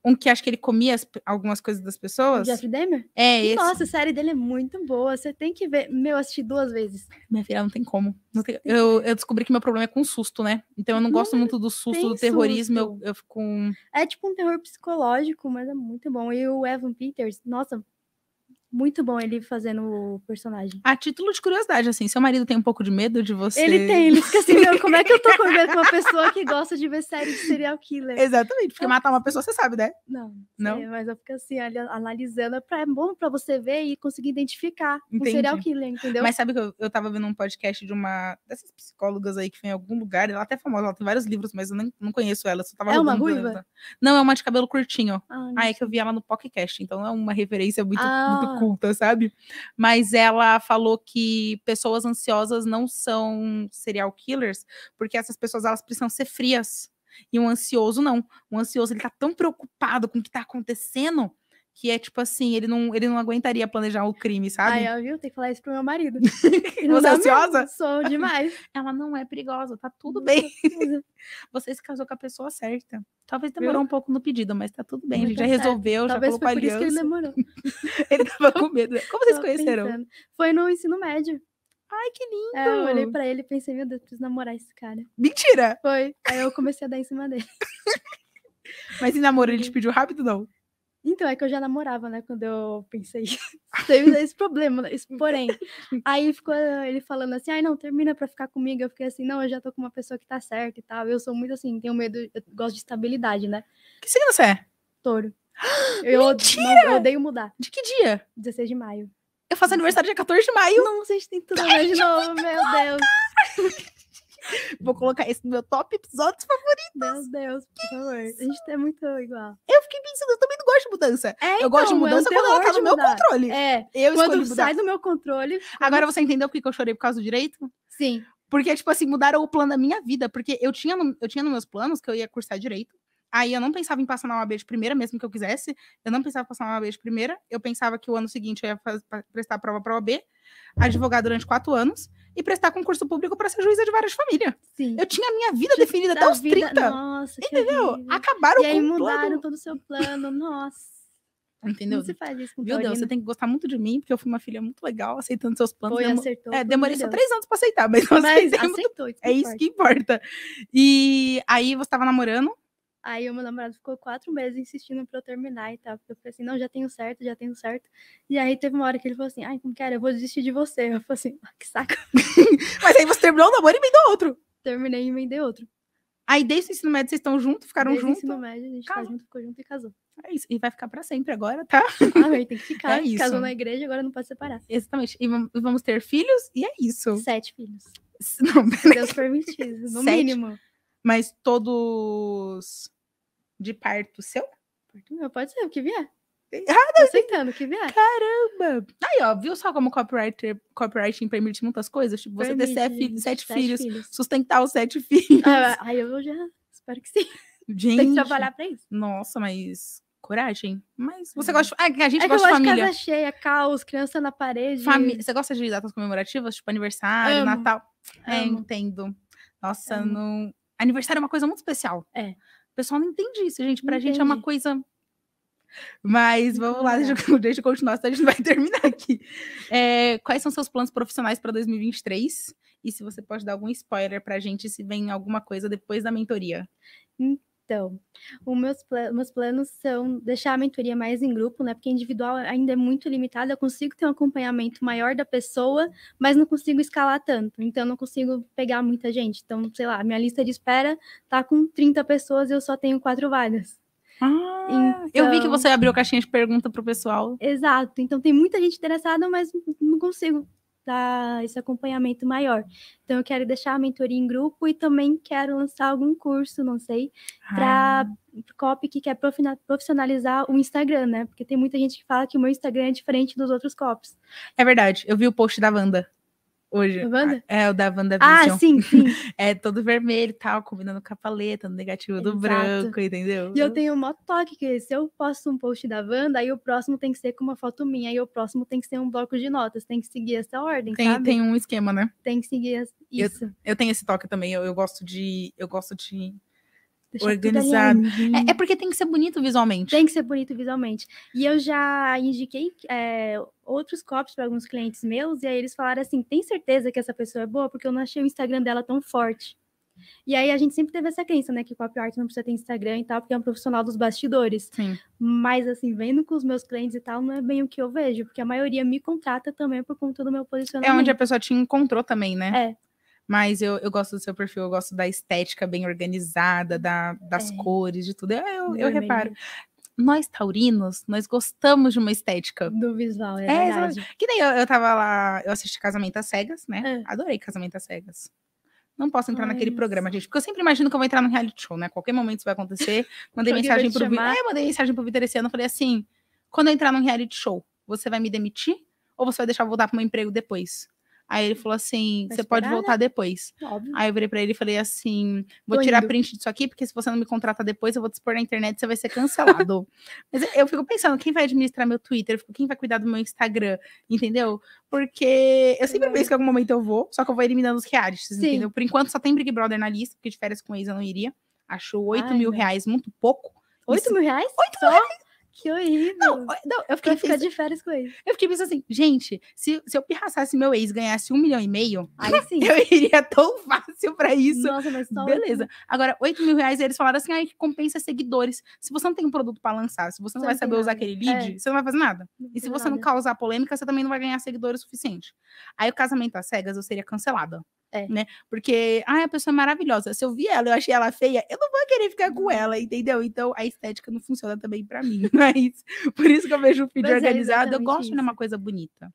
um que acho que ele comia as, algumas coisas das pessoas. Jeff Dahmer? É, esse. Nossa, a série dele é muito boa. Você tem que ver. Meu, assisti duas vezes. Minha filha, não tem como. Não tem... Eu, eu descobri que meu problema é com susto, né? Então eu não, gosto muito do susto, do terrorismo. Susto. Eu, eu fico com. É tipo um terror psicológico, mas é muito bom. E o Evan Peters, nossa, muito bom ele fazendo o personagem. A título de curiosidade, assim, seu marido tem um pouco de medo de você? Ele tem, ele fica assim, meu, como é que eu tô com uma *laughs* pessoa que gosta de ver série de serial killer? Exatamente, porque matar uma pessoa você sabe, né? Não, não. mas eu fico assim, analisando, é, pra, é bom pra você ver e conseguir identificar Entendi. um serial killer, entendeu? Mas sabe que eu, eu tava vendo um podcast de uma dessas psicólogas aí que foi em algum lugar, ela é até famosa, ela tem vários livros, mas eu nem, não conheço ela, só tava É uma ruiva? Não, é uma de cabelo curtinho. Ah, aí ah, é que eu vi ela no podcast, então é uma referência muito, ah. muito pergunta, sabe? Mas ela falou que pessoas ansiosas não são serial killers, porque essas pessoas elas precisam ser frias. E um ansioso não. Um ansioso ele tá tão preocupado com o que tá acontecendo que é tipo assim, ele não, ele não aguentaria planejar o crime, sabe? Ai, viu? Tem que falar isso pro meu marido. *laughs* Você é ansiosa? Mesmo, sou demais. *laughs* Ela não é perigosa, tá tudo bem. *laughs* Você se casou com a pessoa certa. Talvez demorou viu? um pouco no pedido, mas tá tudo bem. a gente já certo. É, resolveu, Talvez já colocou foi por isso que ele demorou. ele tava com medo. Como vocês conheceram? Pensando. Foi no ensino médio. Ai, que lindo! É, eu olhei pra ele e pensei, meu Deus, preciso namorar esse cara. Mentira! Foi. Aí eu comecei a dar em cima dele. mas em namoro ele te uhum. pediu rápido, não? Então, é que eu já namorava, né? Quando eu pensei, *laughs* teve esse problema, né? esse porém. Aí ficou ele falando assim, ai, não, termina pra ficar comigo. Eu fiquei assim, não, eu já tô com uma pessoa que tá certa e tal. Eu sou muito assim, tenho medo, eu gosto de estabilidade, né? Que signo você é? Touro. *gasps* Eu, Mentira! eu odeio mudar. De que dia? 16 de maio. Eu faço aniversário dia 14 de maio. Tá não, vocês têm tudo a de novo, meu Deus. *laughs* Vou colocar esse no meu top episódios favoritos. Meu Deus, por que favor. Isso? A gente é muito igual. Eu fiquei pensando, eu também não gosto de mudança. É, eu então, gosto de então, mudança é um quando ela tá no meu controle. É. Eu quando sai do meu controle. Quando... Agora você entendeu por que eu chorei por causa do direito? Sim. Porque, tipo assim, mudaram o plano da minha vida. Porque eu tinha, no, eu tinha nos meus planos que eu ia cursar direito. Aí eu não pensava em passar na OAB de primeira, mesmo que eu quisesse. Eu não pensava em passar na OAB de primeira. Eu pensava que o ano seguinte eu ia fazer, prestar prova para a OAB, advogar durante quatro anos e prestar concurso público para ser juíza de várias famílias. Sim. Eu tinha a minha vida definida defendida até os vida... 30. Nossa, entendeu? Que Acabaram e aí com mudaram todo... todo o seu plano. Nossa. Entendeu? Não se faz isso com Meu Deus, você tem que gostar muito de mim, porque eu fui uma filha muito legal, aceitando seus planos. Foi, acertou. É, demorei só três anos para aceitar, mas, mas aceitou. Muito... Isso é isso que importa. E aí você estava namorando, Aí o meu namorado ficou quatro meses insistindo pra eu terminar e tal. Porque eu falei assim, não, já tenho certo, já tenho certo. E aí teve uma hora que ele falou assim, ai, como que era? Eu vou desistir de você. Eu falei assim, ah, que saco. *laughs* Mas aí você terminou um namoro e emendou outro. Terminei e emendei outro. Aí desde o ensino médio vocês estão juntos, ficaram desde juntos? Desde o ensino médio a gente tá junto, ficou junto e casou. É isso. E vai ficar pra sempre agora, tá? Amém, ah, tem que ficar. *laughs* É isso. Casou na igreja, agora não pode separar. Exatamente. E vamos ter filhos e é isso. Sete filhos. Não, *laughs* Se Deus permitir, no Sete. mínimo. Mas todos de parto seu? Parto meu, pode ser, o que vier. Ah, não, aceitando, que vier. Caramba! Aí, ó, viu só como copyright, copywriting permite muitas coisas? Tipo, você ter sete, filhos, sete filhos, filhos, sustentar os sete *laughs* filhos. Ah, aí eu já espero que sim. Gente, Tem que trabalhar pra isso. Nossa, mas coragem. Mas é. você é. gosta. a gente é gosta de família. casa cheia, caos, criança na parede. Famí... Você gosta de datas comemorativas, tipo aniversário, Amo. Natal? Amo. É, entendo. Nossa, Amo. não. Aniversário é uma coisa muito especial. É. O pessoal não entende isso, gente. Pra Entendi. gente é uma coisa. Mas vamos lá, deixa, *laughs* deixa eu continuar, senão a gente vai *laughs* terminar aqui. É, quais são seus planos profissionais para 2023? E se você pode dar algum spoiler pra gente, se vem alguma coisa depois da mentoria. Hum, então, Os meus, pl meus planos são deixar a mentoria mais em grupo, né? Porque individual ainda é muito limitada. Eu consigo ter um acompanhamento maior da pessoa, mas não consigo escalar tanto. Então, não consigo pegar muita gente. Então, sei lá, minha lista de espera tá com 30 pessoas e eu só tenho quatro vagas. Ah, então... Eu vi que então você abriu caixinha de pergunta pro pessoal. Exato. Então tem muita gente interessada, mas não consigo dar esse acompanhamento maior. Então, eu quero deixar a mentoria em grupo e também quero lançar algum curso, não sei, para ah. copy que quer profissionalizar o Instagram, né? Porque tem muita gente que fala que o meu Instagram é diferente dos outros cops. É verdade, eu vi o post da Wanda. Hoje. Wanda? É, o da WandaVision. Ah, sim, sim. *laughs* é todo vermelho e tal, combinando com a paleta, no negativo Exato. do branco, entendeu? E eu tenho um toque que se eu posto um post da Wanda, aí o próximo tem que ser com uma foto minha, aí o próximo tem que ser um bloco de notas, tem que seguir essa ordem, tem, sabe? Tem um esquema, né? Tem que seguir isso. Eu, eu tenho esse toque também, eu, eu gosto de... Eu gosto de organizado. É, é, porque tem que ser bonito visualmente. Tem que ser bonito visualmente. E eu já indiquei é, outros copos para alguns clientes meus, e aí eles falaram assim: tem certeza que essa pessoa é boa? Porque eu não achei o Instagram dela tão forte. E aí a gente sempre teve essa crença, né, que copy art não precisa ter Instagram e tal, porque é um profissional dos bastidores. Sim. Mas assim, vendo com os meus clientes e tal, não é bem o que eu vejo, porque a maioria me contrata também por conta do meu posicionamento. É onde a pessoa te encontrou também, né? É. Mas eu, eu gosto do seu perfil, eu gosto da estética bem organizada, da, das é. cores, de tudo. Eu, eu, eu reparo nós taurinos, nós gostamos de uma estética. Do visual, é, é verdade. Que nem eu, eu tava lá, eu assisti Casamento às Cegas, né? É. Adorei Casamento às Cegas. Não posso entrar naquele programa, gente, porque eu sempre imagino que eu vou entrar no reality show, né? Qualquer momento isso vai acontecer. *laughs* Mandei mensagem pro Vitor. É, mandei mensagem pro Vitor esse ano, falei assim: quando eu entrar no reality show, você vai me demitir? Ou você vai deixar eu voltar pro meu emprego depois? Aí ele falou assim: você pode voltar né? depois. Óbvio. Aí eu virei pra ele e falei assim: vou Tô tirar indo. print disso aqui, porque se você não me contrata depois, eu vou te expor na internet, você vai ser cancelado. *laughs* Mas eu fico pensando: quem vai administrar meu Twitter? Quem vai cuidar do meu Instagram? Entendeu? Porque eu sempre é. penso que em algum momento eu vou, só que eu vou eliminando os realities, Sim. entendeu? Por enquanto só tem Big Brother na lista, porque de férias com ex eu não iria. Acho 8 Ai, mil reais muito pouco. 8 Isso. mil reais? 8 só? mil reais. Que horrível. Não, não eu fiquei ficar de férias com ele. Eu fiquei pensando assim, gente, se, se eu pirraçasse meu ex ganhasse um milhão e meio, aí *laughs* sim. eu iria tão fácil pra isso. Nossa, mas só Beleza. Agora, oito mil reais, eles falaram assim, aí que compensa seguidores. Se você não tem um produto pra lançar, se você não você vai saber nada. usar aquele é. lead, é. você não vai fazer nada. Não e se você nada. não causar polêmica, você também não vai ganhar seguidores o suficiente. Aí o casamento às cegas, eu seria cancelada. É. Né? Porque, ah, a pessoa é maravilhosa. Se eu vi ela, eu achei ela feia, eu não vou querer ficar com uhum. ela, entendeu? Então a estética não funciona também para mim. *laughs* Mas por isso que eu vejo o feed é organizado, é eu gosto de uma coisa bonita.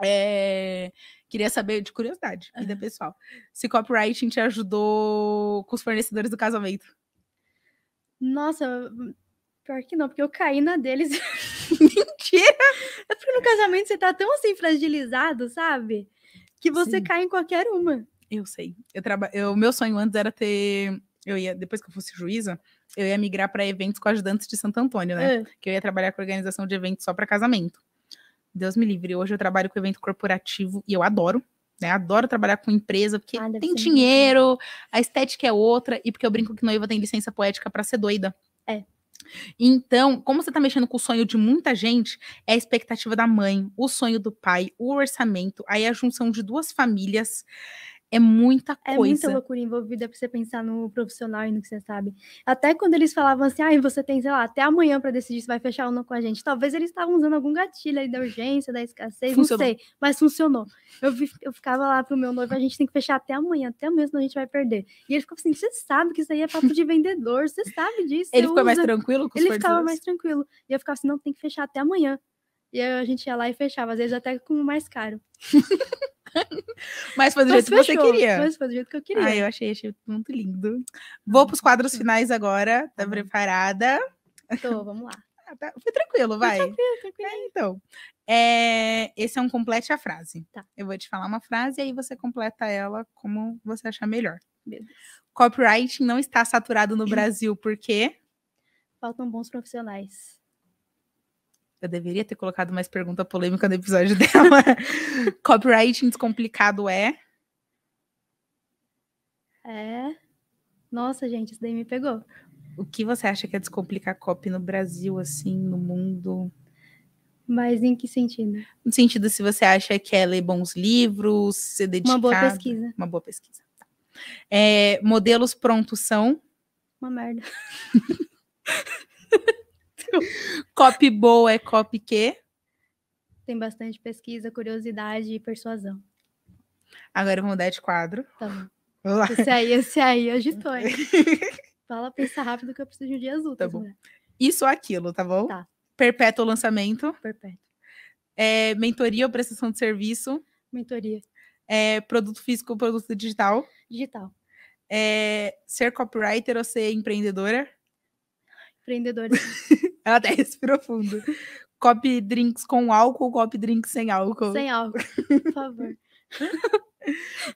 É, queria saber, de curiosidade, vida uhum. pessoal, se copywriting te ajudou com os fornecedores do casamento. Nossa, hum, pior que não, porque eu caí na deles. *laughs* Mentira! É porque no casamento você tá tão assim fragilizado, sabe? que você Sim. cai em qualquer uma. Eu sei. Eu traba... eu, meu sonho antes era ter. Eu ia, depois que eu fosse juíza, eu ia migrar para eventos com ajudantes de Santo Antônio, né? É. Que eu ia trabalhar com organização de eventos só para casamento. Deus me livre. Hoje eu trabalho com evento corporativo e eu adoro. Né? Adoro trabalhar com empresa, porque ah, tem dinheiro, a estética é outra, e porque eu brinco que noiva tem licença poética para ser doida. É. Então, como você está mexendo com o sonho de muita gente, é a expectativa da mãe, o sonho do pai, o orçamento, aí a junção de duas famílias. É, é muita coisa. É muita loucura envolvida pra você pensar no profissional e no que você sabe. Até quando eles falavam assim, ah, você tem, sei lá, até amanhã para decidir se vai fechar ou não com a gente. Talvez eles estavam usando algum gatilho aí da urgência, da escassez, funcionou. não sei, mas funcionou. Eu, eu ficava lá pro meu noivo, a gente tem que fechar até amanhã, até mesmo a gente vai perder. E ele ficou assim, você sabe que isso aí é papo de vendedor, você sabe disso. Ele ficou usa. mais tranquilo com os Ele ficava mais tranquilo. E eu ficava assim, não, tem que fechar até amanhã. E a gente ia lá e fechava, às vezes até com o mais caro. *laughs* *laughs* Mas foi do mas jeito fechou, que você queria. Mas foi do jeito que eu queria. Ah, eu achei, achei muito lindo. Vou para os quadros finais agora. Tá, tá preparada? Tô, vamos lá. *laughs* Ah, tá. Foi tranquilo, vai. Foi tranquilo, tranquilo. É, então, é... esse é um complete a frase. Tá. Eu vou te falar uma frase e aí você completa ela como você achar melhor. Beleza. Copyright não está saturado no *laughs* Brasil, por quê? Faltam bons profissionais. Eu deveria ter colocado mais pergunta polêmica no episódio *laughs* dela. Copywriting descomplicado é? É. Nossa, gente, isso daí me pegou. O que você acha que é descomplicar copy no Brasil, assim, no mundo? Mas em que sentido? No sentido se você acha que é ler bons livros, ser dedicado. Uma boa pesquisa. Uma boa pesquisa. Tá. É, modelos prontos são? Uma merda. *laughs* copy boa é copy quê? Tem bastante pesquisa, curiosidade e persuasão. Agora eu vou mudar de quadro. Tá bom. Esse aí, esse aí agitou, hein? *laughs* Fala, pensa rápido que eu preciso de um dia azul. Tá, tá bom. Isso ou aquilo, tá bom? Tá. Perpétuo lançamento. Perpétuo. É, mentoria ou prestação de serviço. Mentoria. É, produto físico ou produto digital. Digital. É, ser copywriter ou ser empreendedora? Empreendedora. *laughs* Ela até *laughs* respirou fundo. Copy drinks com álcool, copy drinks sem álcool. Sem álcool, por favor. *laughs*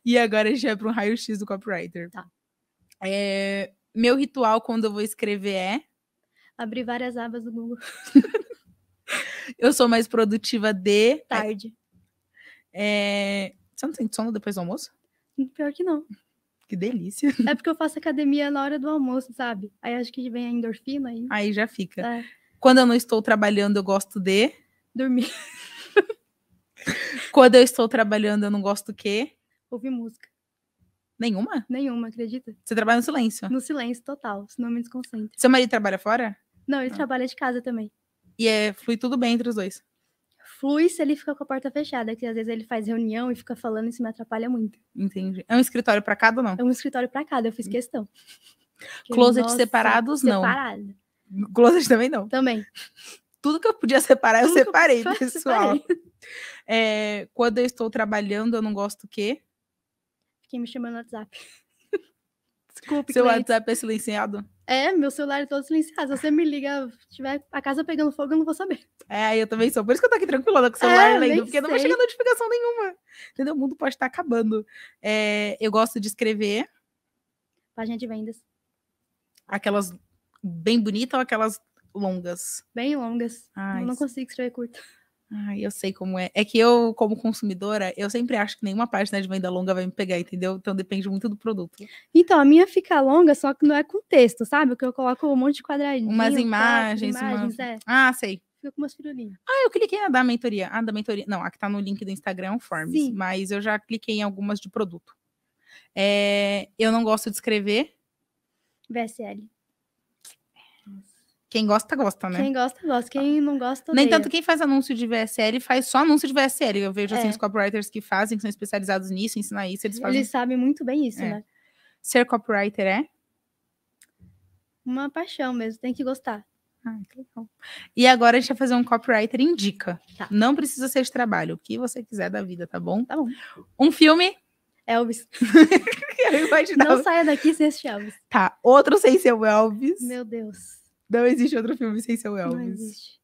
e agora a gente vai para um raio-x do copywriter. Tá. É, meu ritual quando eu vou escrever é. Abrir várias abas do Google. *laughs* eu sou mais produtiva de. Tarde. É... Você não tem sono depois do almoço? Pior que não. Que delícia. É porque eu faço academia na hora do almoço, sabe? Aí acho que vem a endorfina aí. Aí já fica. É. Quando eu não estou trabalhando, eu gosto de dormir. *laughs* Quando eu estou trabalhando, eu não gosto do quê? Ouvir música. Nenhuma? Nenhuma, acredita? Você trabalha no silêncio? No silêncio total, senão me desconcentro. Seu marido trabalha fora? Não, ele ah. trabalha de casa também. E é, flui tudo bem entre os dois? Flui se ele fica com a porta fechada, que às vezes ele faz reunião e fica falando e isso me atrapalha muito. Entendi. É um escritório para cada ou não? É um escritório para cada, eu fiz questão. *laughs* Closet nossa, separados, não. Separado. Gulosas também não. Também. Tudo que eu podia separar, Tudo eu separei, eu pessoal. Separei. É, quando eu estou trabalhando, eu não gosto o quê? Fiquei me chamando no WhatsApp. *laughs* Desculpe, Seu cliente. WhatsApp é silenciado? É, meu celular é todo silenciado. Se você me liga, se tiver a casa pegando fogo, eu não vou saber. É, eu também sou. Por isso que eu tô aqui tranquila com o é, celular é, lendo, porque sei. não vai chegar notificação nenhuma. Entendeu? O mundo pode estar acabando. É, eu gosto de escrever. Página de vendas. Aquelas bem bonita ou aquelas longas? Bem longas. Ai, eu não consigo escrever curta. Ai, eu sei como é. É que eu, como consumidora, eu sempre acho que nenhuma página de venda longa vai me pegar, entendeu? Então depende muito do produto. Então, a minha fica longa, só que não é com texto, sabe? Porque eu coloco um monte de quadradinhos. Umas imagens. Quatro, imagens uma... é. Ah, sei. Fica com umas firulinhas. Ah, eu cliquei na da mentoria. ah, da mentoria. Não, a que tá no link do Instagram é um Forms. Sim. Mas eu já cliquei em algumas de produto. É... Eu não gosto de escrever. VSL. Quem gosta, gosta, né? Quem gosta, gosta. Quem não gosta, Nem tanto quem faz anúncio de VSL faz só anúncio de VSL. Eu vejo, assim, é. assim, os copywriters que fazem, que são especializados nisso, ensinar isso, eles fazem... Eles sabem muito bem isso, é. né? Ser copywriter é? Uma paixão mesmo, tem que gostar. Ah, que legal. E agora a gente vai fazer um copywriter indica. Tá. Não precisa ser de trabalho, o que você quiser da vida, tá bom? Tá bom. Um filme... Elvis. *laughs* Eu imaginava. Não saia daqui sem assistir Elvis. Tá, outro sem ser o Elvis. Meu Deus. Não existe outro filme sem ser o Elvis. Não existe.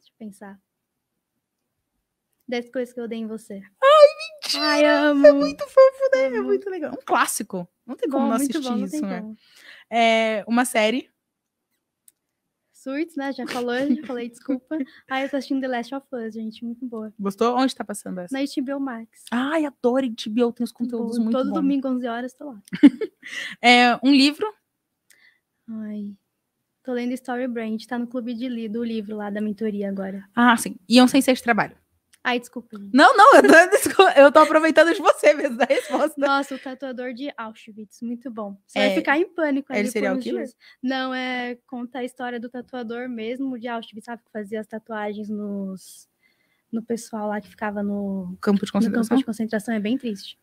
Deixa eu pensar. dez coisas que eu odeio em você. Ai, mentira! Ai, é amo. É muito fofo, né? É amo. É muito legal. Um clássico. Não tem como bom, não assistir bom, não isso, né? É, uma série. Surts, né? Já falou, já falei, desculpa. *laughs* ai eu tô assistindo The Last of Us, gente, muito boa. Gostou? Onde tá passando essa? Na HBO Max. Ai, adoro HBO, tem os conteúdos muito Todo bons. Todo domingo, 11 horas, tô lá. *laughs* é, um livro. Ai, Tô lendo Story Brand, tá no clube de lido do livro lá da mentoria agora. Ah, sim. Iam sem ser de trabalho. Ai, desculpa. Não, não, eu tô, *laughs* eu tô aproveitando de você mesmo da resposta. Nossa, o tatuador de Auschwitz, muito bom. Você é... vai ficar em pânico. É ele o killer? Não, é conta a história do tatuador mesmo de Auschwitz, sabe? Que fazia as tatuagens nos, no pessoal lá que ficava no campo de concentração. No campo de concentração, é bem triste.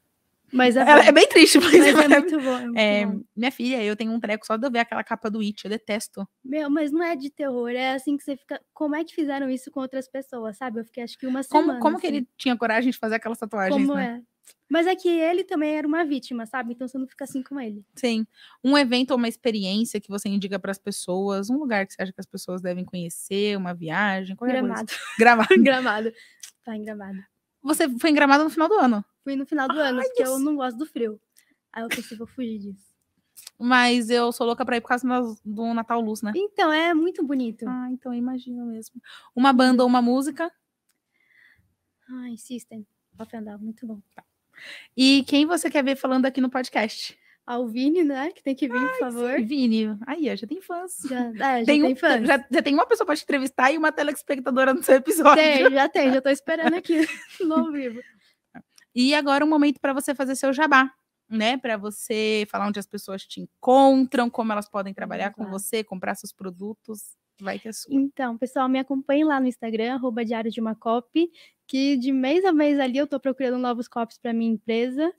Mas é, é, é, bem triste, mas, mas é, é, muito bom. É muito é, bom. Minha filha, eu tenho um treco só de eu ver aquela capa do It, eu detesto. Meu, mas não é de terror, é assim que você fica. Como é que fizeram isso com outras pessoas, sabe? Eu fiquei acho que uma como, semana. Como assim. que ele assim. tinha coragem de fazer aquelas tatuagens? Como né? é? Mas é que ele também era uma vítima, sabe? Então você não fica assim com ele. Sim. Um evento ou uma experiência que você indica para as pessoas, um lugar que você acha que as pessoas devem conhecer, uma viagem, qualquer Gramado. coisa. Gramado. *laughs* Gramado. Tá em Gramado. Você foi em Gramado no final do ano? Fui no final do Ai, ano, porque isso. eu não gosto do frio. Aí eu pensei, vou fugir disso. Mas eu sou louca pra ir por causa do Natal Luz, né? Então, é muito bonito. Ah, então imagino mesmo. Uma banda ou uma música? Ah, insistem. Off andar, muito bom. Tá. E quem você quer ver falando aqui no podcast? Ao ah, Vini, né? Que tem que vir, Ai, por favor. Sim, Vini. Aí, já tem fãs. Já, é, já tem, tem um, fãs. Já, já, tem uma pessoa pra te entrevistar e uma telespectadora no seu episódio. Tem, já tem. Já tô esperando *laughs* aqui *laughs* no ao vivo. E agora é um momento para você fazer seu jabá, né? Para você falar onde as pessoas te encontram, como elas podem trabalhar Exato. com você, comprar seus produtos. Vai que é sua. Então, pessoal, me acompanhem lá no Instagram, arroba diário de uma copy, que de mês a mês ali eu estou procurando novos copies para minha empresa.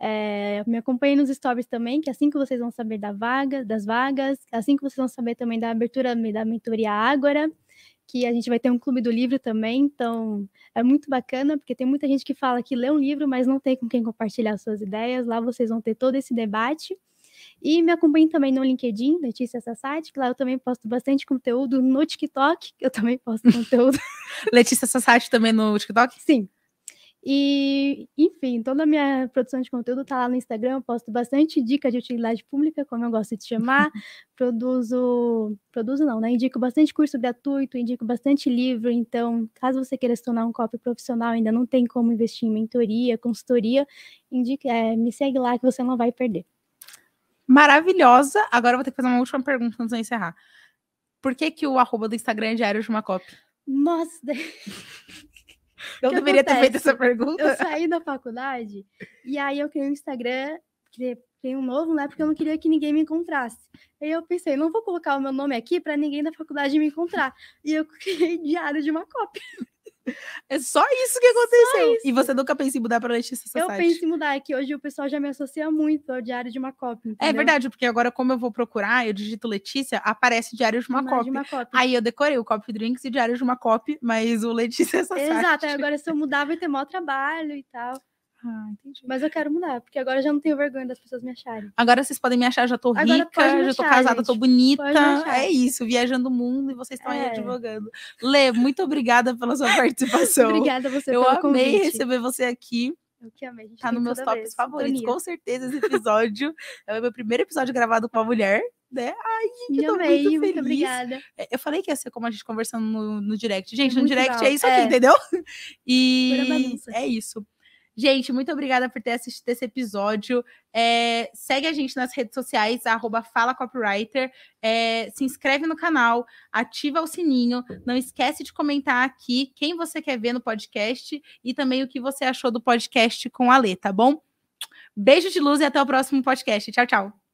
É, me acompanhem nos stories também, que é assim que vocês vão saber da vaga, das vagas, é assim que vocês vão saber também da abertura da mentoria Ágora que a gente vai ter um clube do livro também, então é muito bacana, porque tem muita gente que fala que lê um livro, mas não tem com quem compartilhar suas ideias. Lá vocês vão ter todo esse debate. E me acompanhe também no LinkedIn, Letícia Sassati, que lá eu também posto bastante conteúdo. No TikTok, eu também posto *laughs* conteúdo. Letícia Sassati também no TikTok? Sim, e, enfim, toda a minha produção de conteúdo está lá no Instagram, eu posto bastante dica de utilidade pública, como eu gosto de chamar, *laughs* produzo, produzo não, né? Indico bastante curso gratuito, indico bastante livro, então, caso você queira se tornar um copy profissional, ainda não tem como investir em mentoria, consultoria, indique é, me segue lá que você não vai perder. Maravilhosa! Agora eu vou ter que fazer uma última pergunta antes de encerrar. Por que, que o arroba do Instagram é diário de uma copy? Nossa, *laughs* *laughs* Eu que deveria acontece? ter feito essa pergunta. Eu saí da faculdade e aí eu criei um Instagram, criei um novo, né? Porque eu não queria que ninguém me encontrasse. Aí eu pensei, não vou colocar o meu nome aqui para ninguém da faculdade me encontrar. E eu *laughs* criei diário de uma cópia. *laughs* É só isso que aconteceu. Isso. E você nunca pensa em mudar para Letícia Sassati? Eu penso em mudar, é que hoje o pessoal já me associa muito ao Diário de uma Cópia. É entendeu? É verdade, porque agora, como eu vou procurar, eu digito Letícia, aparece Diário de uma Cópia. Aí eu decorei o Copy Drinks e Diário de uma Cópia, mas o Letícia Sassati. Exato, agora se eu mudar vai ter maior trabalho e tal. Ah, entendi. Mas eu quero mudar, porque agora eu já não tenho vergonha das pessoas me acharem. Agora vocês podem me achar, já tô agora rica, já tô casada, gente. tô bonita. É isso, viajando o mundo e vocês estão é. aí advogando. Lê, muito obrigada pela sua participação. obrigada a você Eu amei convite. receber você aqui. Eu que amei. Tá nos meus tops vez. favoritos, com certeza, esse episódio. é o meu primeiro episódio gravado com uma mulher, né? Ai, Me eu tô amei, muito feliz. Muito obrigada. É, eu falei que ia ser como a gente conversando no, no direct. Gente, é no direct é isso aqui, é. entendeu? *laughs* E é isso. Gente, muito obrigada por ter assistido esse episódio. É, segue a gente nas redes sociais, arroba Fala Copywriter. É, se inscreve no canal, ativa o sininho. Não esquece de comentar aqui quem você quer ver no podcast e também o que você achou do podcast com a Lê, tá bom? Beijo de luz e até o próximo podcast. Tchau, tchau.